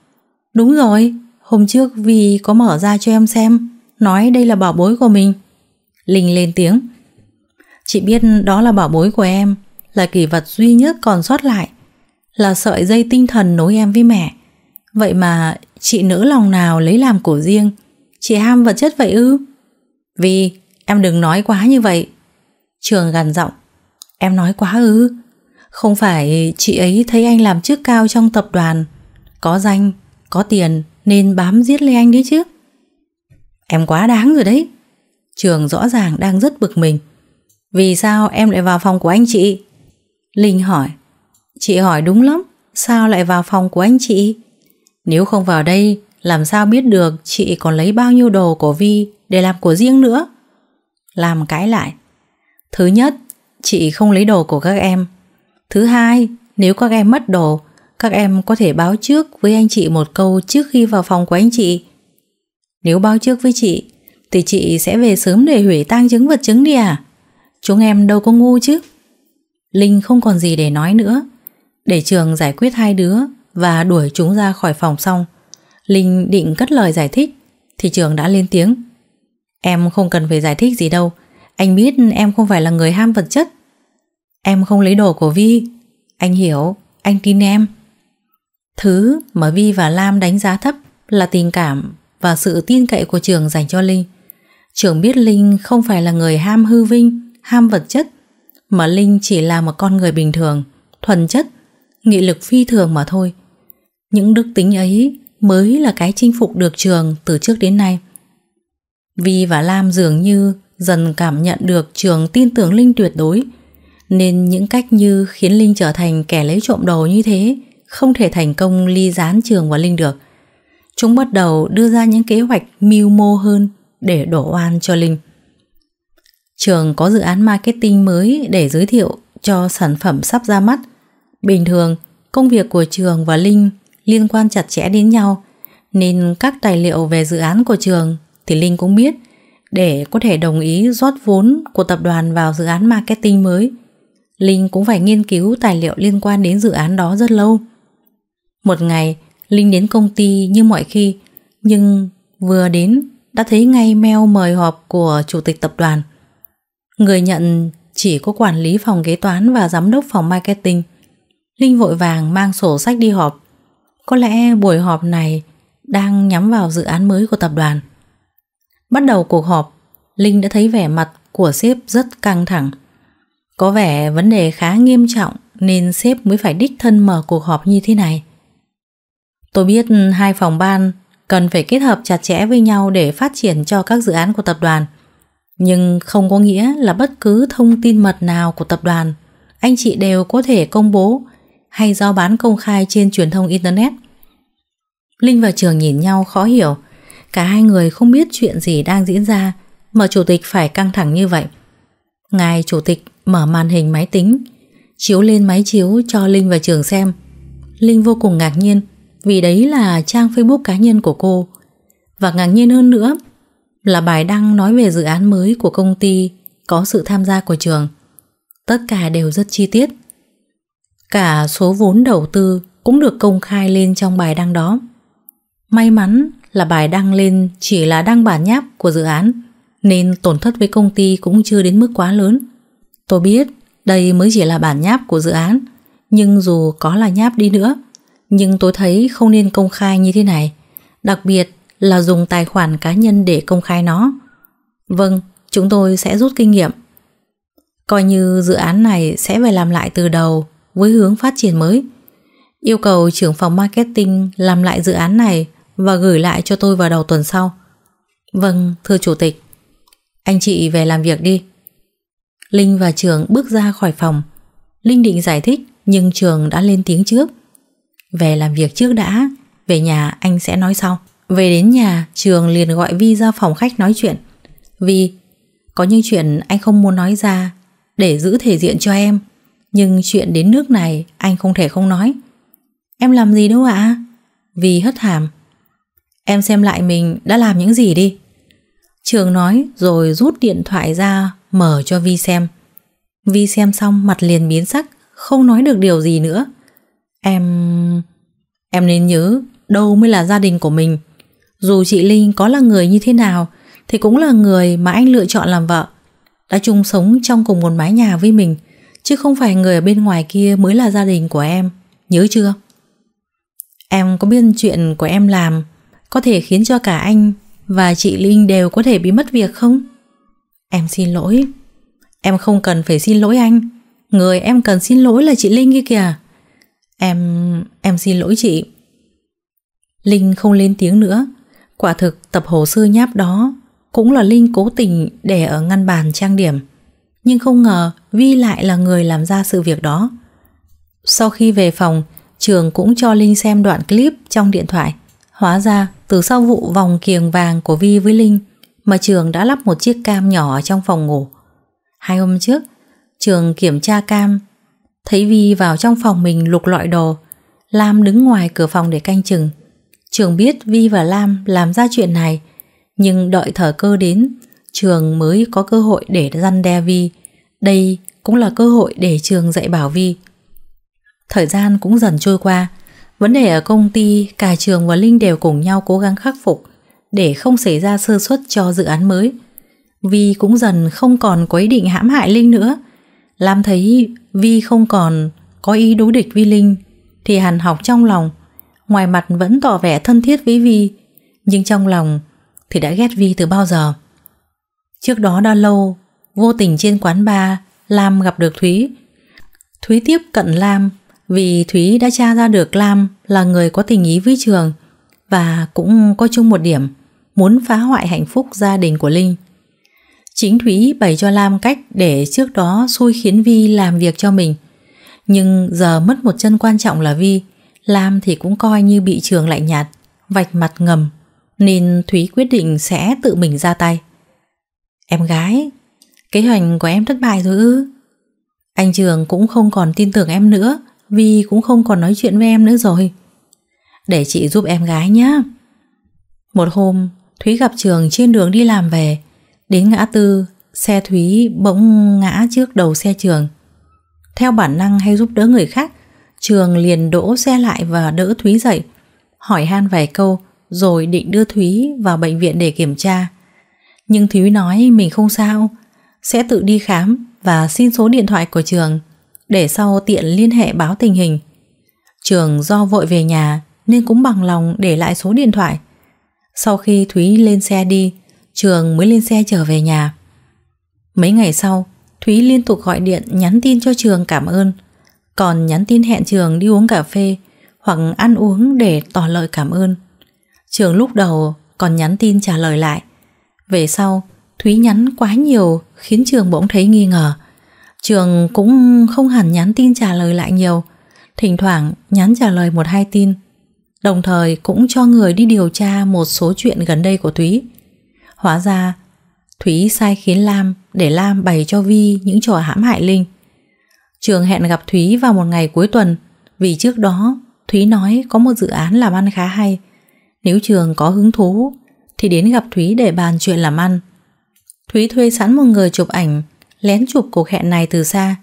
Đúng rồi, hôm trước vì có mở ra cho em xem, nói đây là bảo bối của mình. Linh lên tiếng. Chị biết đó là bảo bối của em, là kỷ vật duy nhất còn sót lại, là sợi dây tinh thần nối em với mẹ. Vậy mà chị nữ lòng nào lấy làm của riêng Chị ham vật chất vậy ư Vì em đừng nói quá như vậy Trường gằn giọng Em nói quá ư Không phải chị ấy thấy anh làm chức cao trong tập đoàn Có danh, có tiền Nên bám giết lấy anh đấy chứ Em quá đáng rồi đấy Trường rõ ràng đang rất bực mình Vì sao em lại vào phòng của anh chị Linh hỏi Chị hỏi đúng lắm Sao lại vào phòng của anh chị nếu không vào đây, làm sao biết được chị còn lấy bao nhiêu đồ của Vi để làm của riêng nữa? Làm cãi lại. Thứ nhất, chị không lấy đồ của các em. Thứ hai, nếu các em mất đồ, các em có thể báo trước với anh chị một câu trước khi vào phòng của anh chị. Nếu báo trước với chị, thì chị sẽ về sớm để hủy tang chứng vật chứng đi à? Chúng em đâu có ngu chứ. Linh không còn gì để nói nữa. Để trường giải quyết hai đứa và đuổi chúng ra khỏi phòng xong. Linh định cất lời giải thích thì trường đã lên tiếng. Em không cần phải giải thích gì đâu. Anh biết em không phải là người ham vật chất. Em không lấy đồ của Vi. Anh hiểu, anh tin em. Thứ mà Vi và Lam đánh giá thấp là tình cảm và sự tin cậy của trường dành cho Linh. Trường biết Linh không phải là người ham hư vinh, ham vật chất, mà Linh chỉ là một con người bình thường, thuần chất, nghị lực phi thường mà thôi. Những đức tính ấy mới là cái chinh phục được trường từ trước đến nay. Vi và Lam dường như dần cảm nhận được trường tin tưởng Linh tuyệt đối, nên những cách như khiến Linh trở thành kẻ lấy trộm đồ như thế không thể thành công ly gián trường và Linh được. Chúng bắt đầu đưa ra những kế hoạch mưu mô hơn để đổ oan cho Linh. Trường có dự án marketing mới để giới thiệu cho sản phẩm sắp ra mắt. Bình thường, công việc của Trường và Linh liên quan chặt chẽ đến nhau nên các tài liệu về dự án của trường thì Linh cũng biết để có thể đồng ý rót vốn của tập đoàn vào dự án marketing mới. Linh cũng phải nghiên cứu tài liệu liên quan đến dự án đó rất lâu. Một ngày, Linh đến công ty như mọi khi, nhưng vừa đến đã thấy ngay mail mời họp của chủ tịch tập đoàn. Người nhận chỉ có quản lý phòng kế toán và giám đốc phòng marketing. Linh vội vàng mang sổ sách đi họp. Có lẽ buổi họp này đang nhắm vào dự án mới của tập đoàn. Bắt đầu cuộc họp, Linh đã thấy vẻ mặt của sếp rất căng thẳng. Có vẻ vấn đề khá nghiêm trọng nên sếp mới phải đích thân mở cuộc họp như thế này. Tôi biết hai phòng ban cần phải kết hợp chặt chẽ với nhau để phát triển cho các dự án của tập đoàn. Nhưng không có nghĩa là bất cứ thông tin mật nào của tập đoàn, anh chị đều có thể công bố hay giao bán công khai trên truyền thông Internet. Linh và Trường nhìn nhau khó hiểu. Cả hai người không biết chuyện gì đang diễn ra mà chủ tịch phải căng thẳng như vậy. Ngài chủ tịch mở màn hình máy tính, chiếu lên máy chiếu cho Linh và Trường xem. Linh vô cùng ngạc nhiên vì đấy là trang Facebook cá nhân của cô. Và ngạc nhiên hơn nữa là bài đăng nói về dự án mới của công ty có sự tham gia của trường. Tất cả đều rất chi tiết Cả số vốn đầu tư cũng được công khai lên trong bài đăng đó. May mắn là bài đăng lên chỉ là đăng bản nháp của dự án nên tổn thất với công ty cũng chưa đến mức quá lớn. Tôi biết đây mới chỉ là bản nháp của dự án nhưng dù có là nháp đi nữa nhưng tôi thấy không nên công khai như thế này đặc biệt là dùng tài khoản cá nhân để công khai nó. Vâng, chúng tôi sẽ rút kinh nghiệm. Coi như dự án này sẽ phải làm lại từ đầu với hướng phát triển mới. Yêu cầu trưởng phòng marketing làm lại dự án này và gửi lại cho tôi vào đầu tuần sau. Vâng, thưa chủ tịch. Anh chị về làm việc đi. Linh và Trường bước ra khỏi phòng. Linh định giải thích nhưng Trường đã lên tiếng trước. Về làm việc trước đã, về nhà anh sẽ nói sau. Về đến nhà, Trường liền gọi Vi ra phòng khách nói chuyện. Vi, có những chuyện anh không muốn nói ra để giữ thể diện cho em nhưng chuyện đến nước này anh không thể không nói. Em làm gì đâu ạ? Vì hất hàm. Em xem lại mình đã làm những gì đi. Trường nói rồi rút điện thoại ra mở cho Vi xem. Vi xem xong mặt liền biến sắc, không nói được điều gì nữa. Em... Em nên nhớ đâu mới là gia đình của mình. Dù chị Linh có là người như thế nào thì cũng là người mà anh lựa chọn làm vợ. Đã chung sống trong cùng một mái nhà với mình Chứ không phải người ở bên ngoài kia mới là gia đình của em Nhớ chưa? Em có biết chuyện của em làm Có thể khiến cho cả anh Và chị Linh đều có thể bị mất việc không? Em xin lỗi Em không cần phải xin lỗi anh Người em cần xin lỗi là chị Linh kia kìa Em... em xin lỗi chị Linh không lên tiếng nữa Quả thực tập hồ sơ nháp đó Cũng là Linh cố tình để ở ngăn bàn trang điểm Nhưng không ngờ Vi lại là người làm ra sự việc đó. Sau khi về phòng, Trường cũng cho Linh xem đoạn clip trong điện thoại. Hóa ra, từ sau vụ vòng kiềng vàng của Vi với Linh, mà Trường đã lắp một chiếc cam nhỏ ở trong phòng ngủ. Hai hôm trước, Trường kiểm tra cam, thấy Vi vào trong phòng mình lục lọi đồ, Lam đứng ngoài cửa phòng để canh chừng. Trường biết Vi và Lam làm ra chuyện này, nhưng đợi thời cơ đến, Trường mới có cơ hội để răn đe Vi. Đây cũng là cơ hội để trường dạy Bảo Vi. Thời gian cũng dần trôi qua, vấn đề ở công ty cả trường và Linh đều cùng nhau cố gắng khắc phục để không xảy ra sơ suất cho dự án mới. Vi cũng dần không còn có ý định hãm hại Linh nữa. làm thấy Vi không còn có ý đối địch Vi Linh thì Hàn học trong lòng, ngoài mặt vẫn tỏ vẻ thân thiết với Vi, nhưng trong lòng thì đã ghét Vi từ bao giờ. Trước đó đã lâu Vô tình trên quán bar, Lam gặp được Thúy. Thúy tiếp cận Lam vì Thúy đã tra ra được Lam là người có tình ý với Trường và cũng có chung một điểm, muốn phá hoại hạnh phúc gia đình của Linh. Chính Thúy bày cho Lam cách để trước đó xui khiến Vi làm việc cho mình. Nhưng giờ mất một chân quan trọng là Vi, Lam thì cũng coi như bị Trường lạnh nhạt, vạch mặt ngầm, nên Thúy quyết định sẽ tự mình ra tay. Em gái, Kế hoạch của em thất bại rồi ư? Anh Trường cũng không còn tin tưởng em nữa vì cũng không còn nói chuyện với em nữa rồi. Để chị giúp em gái nhé. Một hôm, Thúy gặp Trường trên đường đi làm về. Đến ngã tư, xe Thúy bỗng ngã trước đầu xe Trường. Theo bản năng hay giúp đỡ người khác, Trường liền đỗ xe lại và đỡ Thúy dậy. Hỏi han vài câu rồi định đưa Thúy vào bệnh viện để kiểm tra. Nhưng Thúy nói mình không sao, sẽ tự đi khám và xin số điện thoại của trường để sau tiện liên hệ báo tình hình. Trường do vội về nhà nên cũng bằng lòng để lại số điện thoại. Sau khi Thúy lên xe đi, Trường mới lên xe trở về nhà. Mấy ngày sau, Thúy liên tục gọi điện nhắn tin cho Trường cảm ơn, còn nhắn tin hẹn Trường đi uống cà phê hoặc ăn uống để tỏ lời cảm ơn. Trường lúc đầu còn nhắn tin trả lời lại. Về sau, Thúy nhắn quá nhiều khiến Trường bỗng thấy nghi ngờ. Trường cũng không hẳn nhắn tin trả lời lại nhiều, thỉnh thoảng nhắn trả lời một hai tin, đồng thời cũng cho người đi điều tra một số chuyện gần đây của Thúy. Hóa ra, Thúy sai khiến Lam để Lam bày cho Vi những trò hãm hại Linh. Trường hẹn gặp Thúy vào một ngày cuối tuần vì trước đó Thúy nói có một dự án làm ăn khá hay. Nếu Trường có hứng thú thì đến gặp Thúy để bàn chuyện làm ăn. Thúy thuê sẵn một người chụp ảnh, lén chụp cuộc hẹn này từ xa,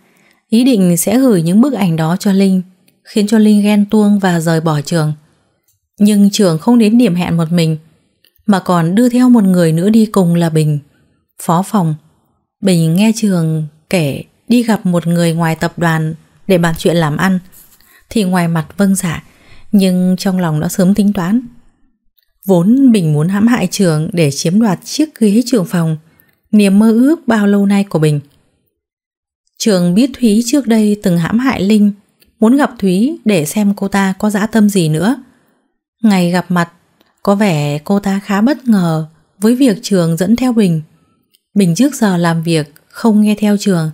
ý định sẽ gửi những bức ảnh đó cho Linh, khiến cho Linh ghen tuông và rời bỏ trường. Nhưng trường không đến điểm hẹn một mình, mà còn đưa theo một người nữa đi cùng là Bình, phó phòng. Bình nghe trường kể đi gặp một người ngoài tập đoàn để bàn chuyện làm ăn, thì ngoài mặt vâng giả, dạ, nhưng trong lòng đã sớm tính toán. Vốn Bình muốn hãm hại trường để chiếm đoạt chiếc ghế trường phòng, niềm mơ ước bao lâu nay của mình. Trường biết Thúy trước đây từng hãm hại Linh, muốn gặp Thúy để xem cô ta có dã tâm gì nữa. Ngày gặp mặt, có vẻ cô ta khá bất ngờ với việc trường dẫn theo Bình. Bình trước giờ làm việc không nghe theo trường,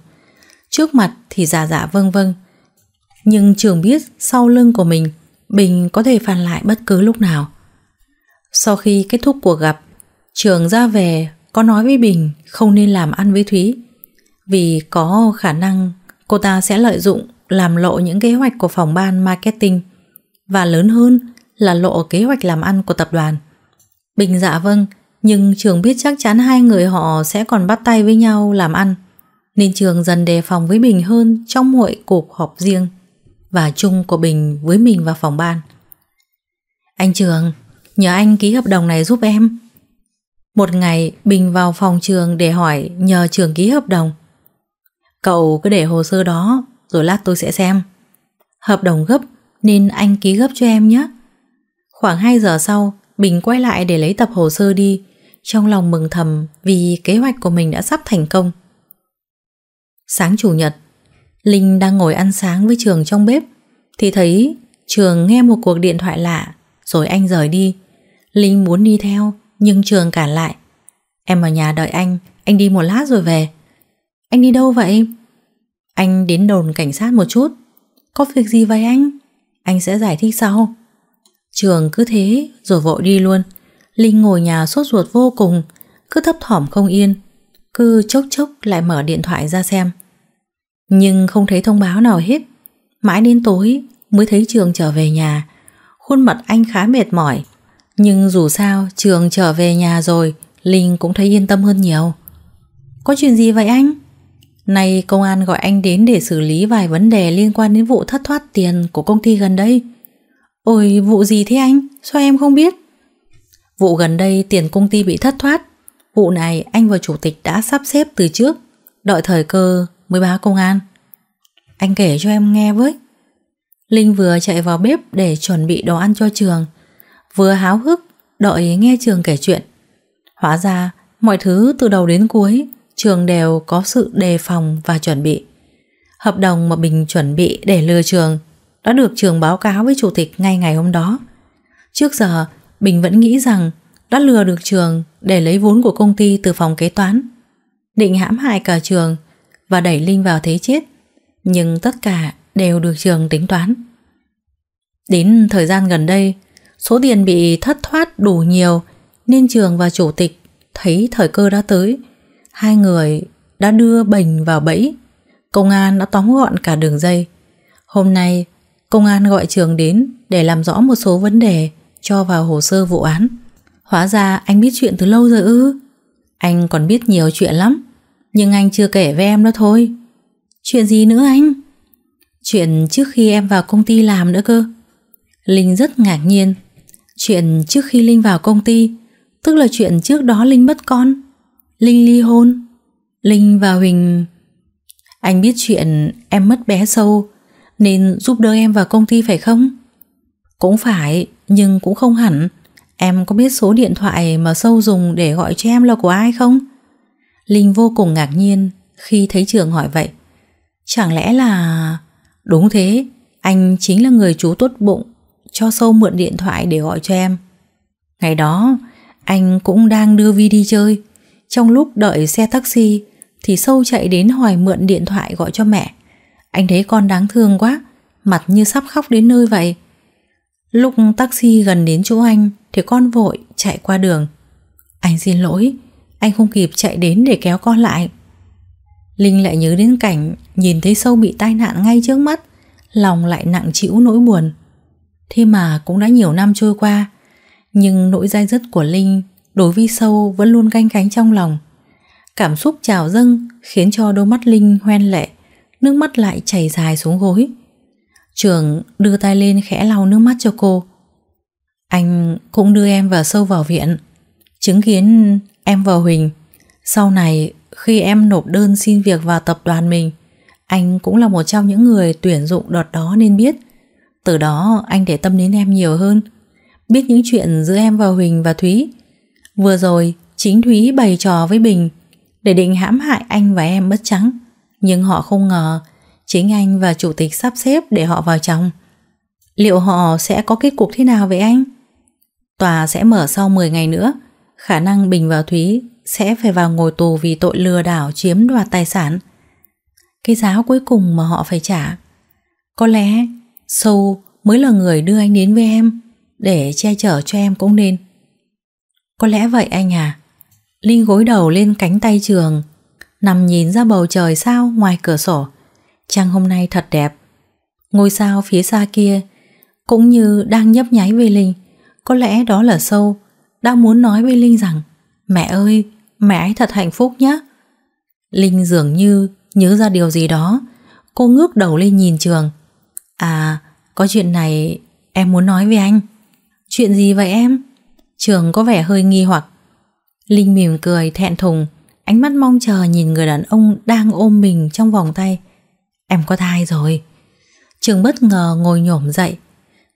trước mặt thì giả giả vâng vâng. Nhưng trường biết sau lưng của mình, Bình có thể phản lại bất cứ lúc nào. Sau khi kết thúc cuộc gặp, trường ra về có nói với Bình không nên làm ăn với Thúy vì có khả năng cô ta sẽ lợi dụng làm lộ những kế hoạch của phòng ban marketing và lớn hơn là lộ kế hoạch làm ăn của tập đoàn. Bình dạ vâng, nhưng Trường biết chắc chắn hai người họ sẽ còn bắt tay với nhau làm ăn nên Trường dần đề phòng với Bình hơn trong mỗi cuộc họp riêng và chung của Bình với mình và phòng ban. Anh Trường, nhờ anh ký hợp đồng này giúp em. Một ngày Bình vào phòng trường để hỏi nhờ trường ký hợp đồng. Cậu cứ để hồ sơ đó rồi lát tôi sẽ xem. Hợp đồng gấp nên anh ký gấp cho em nhé. Khoảng 2 giờ sau, Bình quay lại để lấy tập hồ sơ đi, trong lòng mừng thầm vì kế hoạch của mình đã sắp thành công. Sáng chủ nhật, Linh đang ngồi ăn sáng với Trường trong bếp thì thấy Trường nghe một cuộc điện thoại lạ rồi anh rời đi. Linh muốn đi theo nhưng Trường cản lại Em ở nhà đợi anh Anh đi một lát rồi về Anh đi đâu vậy? Anh đến đồn cảnh sát một chút Có việc gì vậy anh? Anh sẽ giải thích sau Trường cứ thế rồi vội đi luôn Linh ngồi nhà sốt ruột vô cùng Cứ thấp thỏm không yên Cứ chốc chốc lại mở điện thoại ra xem Nhưng không thấy thông báo nào hết Mãi đến tối mới thấy Trường trở về nhà Khuôn mặt anh khá mệt mỏi nhưng dù sao Trường trở về nhà rồi Linh cũng thấy yên tâm hơn nhiều Có chuyện gì vậy anh? Nay công an gọi anh đến để xử lý vài vấn đề liên quan đến vụ thất thoát tiền của công ty gần đây. Ôi, vụ gì thế anh? Sao em không biết? Vụ gần đây tiền công ty bị thất thoát. Vụ này anh và chủ tịch đã sắp xếp từ trước, đợi thời cơ mới báo công an. Anh kể cho em nghe với. Linh vừa chạy vào bếp để chuẩn bị đồ ăn cho trường, vừa háo hức đợi nghe Trường kể chuyện. Hóa ra, mọi thứ từ đầu đến cuối, Trường đều có sự đề phòng và chuẩn bị. Hợp đồng mà Bình chuẩn bị để lừa Trường đã được Trường báo cáo với Chủ tịch ngay ngày hôm đó. Trước giờ, Bình vẫn nghĩ rằng đã lừa được Trường để lấy vốn của công ty từ phòng kế toán. Định hãm hại cả Trường và đẩy Linh vào thế chết. Nhưng tất cả đều được Trường tính toán. Đến thời gian gần đây, Số tiền bị thất thoát đủ nhiều nên trường và chủ tịch thấy thời cơ đã tới. Hai người đã đưa Bình vào bẫy. Công an đã tóm gọn cả đường dây. Hôm nay, công an gọi trường đến để làm rõ một số vấn đề cho vào hồ sơ vụ án. Hóa ra anh biết chuyện từ lâu rồi ư? Anh còn biết nhiều chuyện lắm, nhưng anh chưa kể với em đó thôi. Chuyện gì nữa anh? Chuyện trước khi em vào công ty làm nữa cơ. Linh rất ngạc nhiên Chuyện trước khi Linh vào công ty Tức là chuyện trước đó Linh mất con Linh ly hôn Linh và Huỳnh Anh biết chuyện em mất bé sâu Nên giúp đỡ em vào công ty phải không? Cũng phải Nhưng cũng không hẳn Em có biết số điện thoại mà sâu dùng để gọi cho em là của ai không? Linh vô cùng ngạc nhiên khi thấy trường hỏi vậy. Chẳng lẽ là... Đúng thế, anh chính là người chú tốt bụng cho sâu mượn điện thoại để gọi cho em. Ngày đó, anh cũng đang đưa Vi đi chơi. Trong lúc đợi xe taxi, thì sâu chạy đến hỏi mượn điện thoại gọi cho mẹ. Anh thấy con đáng thương quá, mặt như sắp khóc đến nơi vậy. Lúc taxi gần đến chỗ anh thì con vội chạy qua đường. Anh xin lỗi, anh không kịp chạy đến để kéo con lại. Linh lại nhớ đến cảnh nhìn thấy sâu bị tai nạn ngay trước mắt, lòng lại nặng chịu nỗi buồn. Thế mà cũng đã nhiều năm trôi qua Nhưng nỗi dai dứt của Linh Đối với sâu vẫn luôn canh cánh trong lòng Cảm xúc trào dâng Khiến cho đôi mắt Linh hoen lệ Nước mắt lại chảy dài xuống gối Trường đưa tay lên khẽ lau nước mắt cho cô Anh cũng đưa em và sâu vào viện Chứng kiến em và Huỳnh Sau này khi em nộp đơn xin việc vào tập đoàn mình Anh cũng là một trong những người tuyển dụng đợt đó nên biết – từ đó anh để tâm đến em nhiều hơn Biết những chuyện giữa em và Huỳnh và Thúy Vừa rồi Chính Thúy bày trò với Bình Để định hãm hại anh và em bất trắng Nhưng họ không ngờ Chính anh và chủ tịch sắp xếp để họ vào trong Liệu họ sẽ có kết cục thế nào với anh? Tòa sẽ mở sau 10 ngày nữa Khả năng Bình và Thúy Sẽ phải vào ngồi tù vì tội lừa đảo Chiếm đoạt tài sản Cái giá cuối cùng mà họ phải trả Có lẽ Sâu mới là người đưa anh đến với em Để che chở cho em cũng nên Có lẽ vậy anh à Linh gối đầu lên cánh tay trường Nằm nhìn ra bầu trời sao ngoài cửa sổ Trăng hôm nay thật đẹp Ngôi sao phía xa kia Cũng như đang nhấp nháy với Linh Có lẽ đó là sâu Đã muốn nói với Linh rằng Mẹ ơi, mẹ ấy thật hạnh phúc nhé Linh dường như nhớ ra điều gì đó Cô ngước đầu lên nhìn trường À, có chuyện này em muốn nói với anh. Chuyện gì vậy em? Trường có vẻ hơi nghi hoặc. Linh mỉm cười thẹn thùng, ánh mắt mong chờ nhìn người đàn ông đang ôm mình trong vòng tay. Em có thai rồi. Trường bất ngờ ngồi nhổm dậy.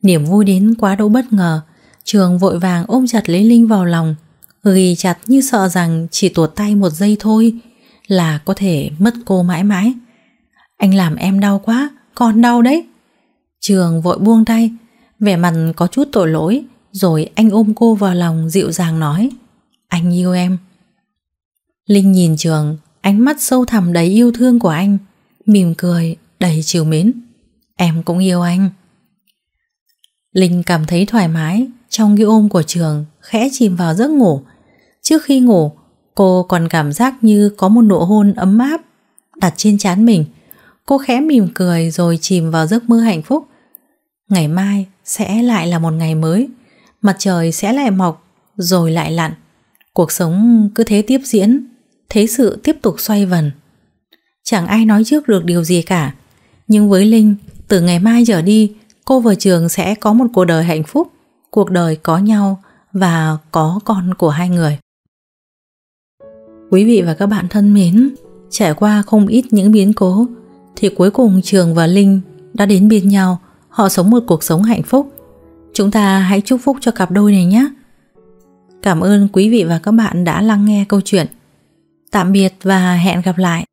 Niềm vui đến quá đỗi bất ngờ. Trường vội vàng ôm chặt lấy Linh vào lòng, ghi chặt như sợ rằng chỉ tuột tay một giây thôi là có thể mất cô mãi mãi. Anh làm em đau quá, còn đau đấy. Trường vội buông tay, vẻ mặt có chút tội lỗi, rồi anh ôm cô vào lòng dịu dàng nói, anh yêu em. Linh nhìn Trường, ánh mắt sâu thẳm đầy yêu thương của anh, mỉm cười, đầy chiều mến. Em cũng yêu anh. Linh cảm thấy thoải mái trong cái ôm của Trường, khẽ chìm vào giấc ngủ. Trước khi ngủ, cô còn cảm giác như có một nụ hôn ấm áp đặt trên trán mình. Cô khẽ mỉm cười rồi chìm vào giấc mơ hạnh phúc. Ngày mai sẽ lại là một ngày mới Mặt trời sẽ lại mọc Rồi lại lặn Cuộc sống cứ thế tiếp diễn Thế sự tiếp tục xoay vần Chẳng ai nói trước được điều gì cả Nhưng với Linh Từ ngày mai trở đi Cô và trường sẽ có một cuộc đời hạnh phúc Cuộc đời có nhau Và có con của hai người Quý vị và các bạn thân mến Trải qua không ít những biến cố Thì cuối cùng Trường và Linh đã đến bên nhau Họ sống một cuộc sống hạnh phúc Chúng ta hãy chúc phúc cho cặp đôi này nhé Cảm ơn quý vị và các bạn đã lắng nghe câu chuyện Tạm biệt và hẹn gặp lại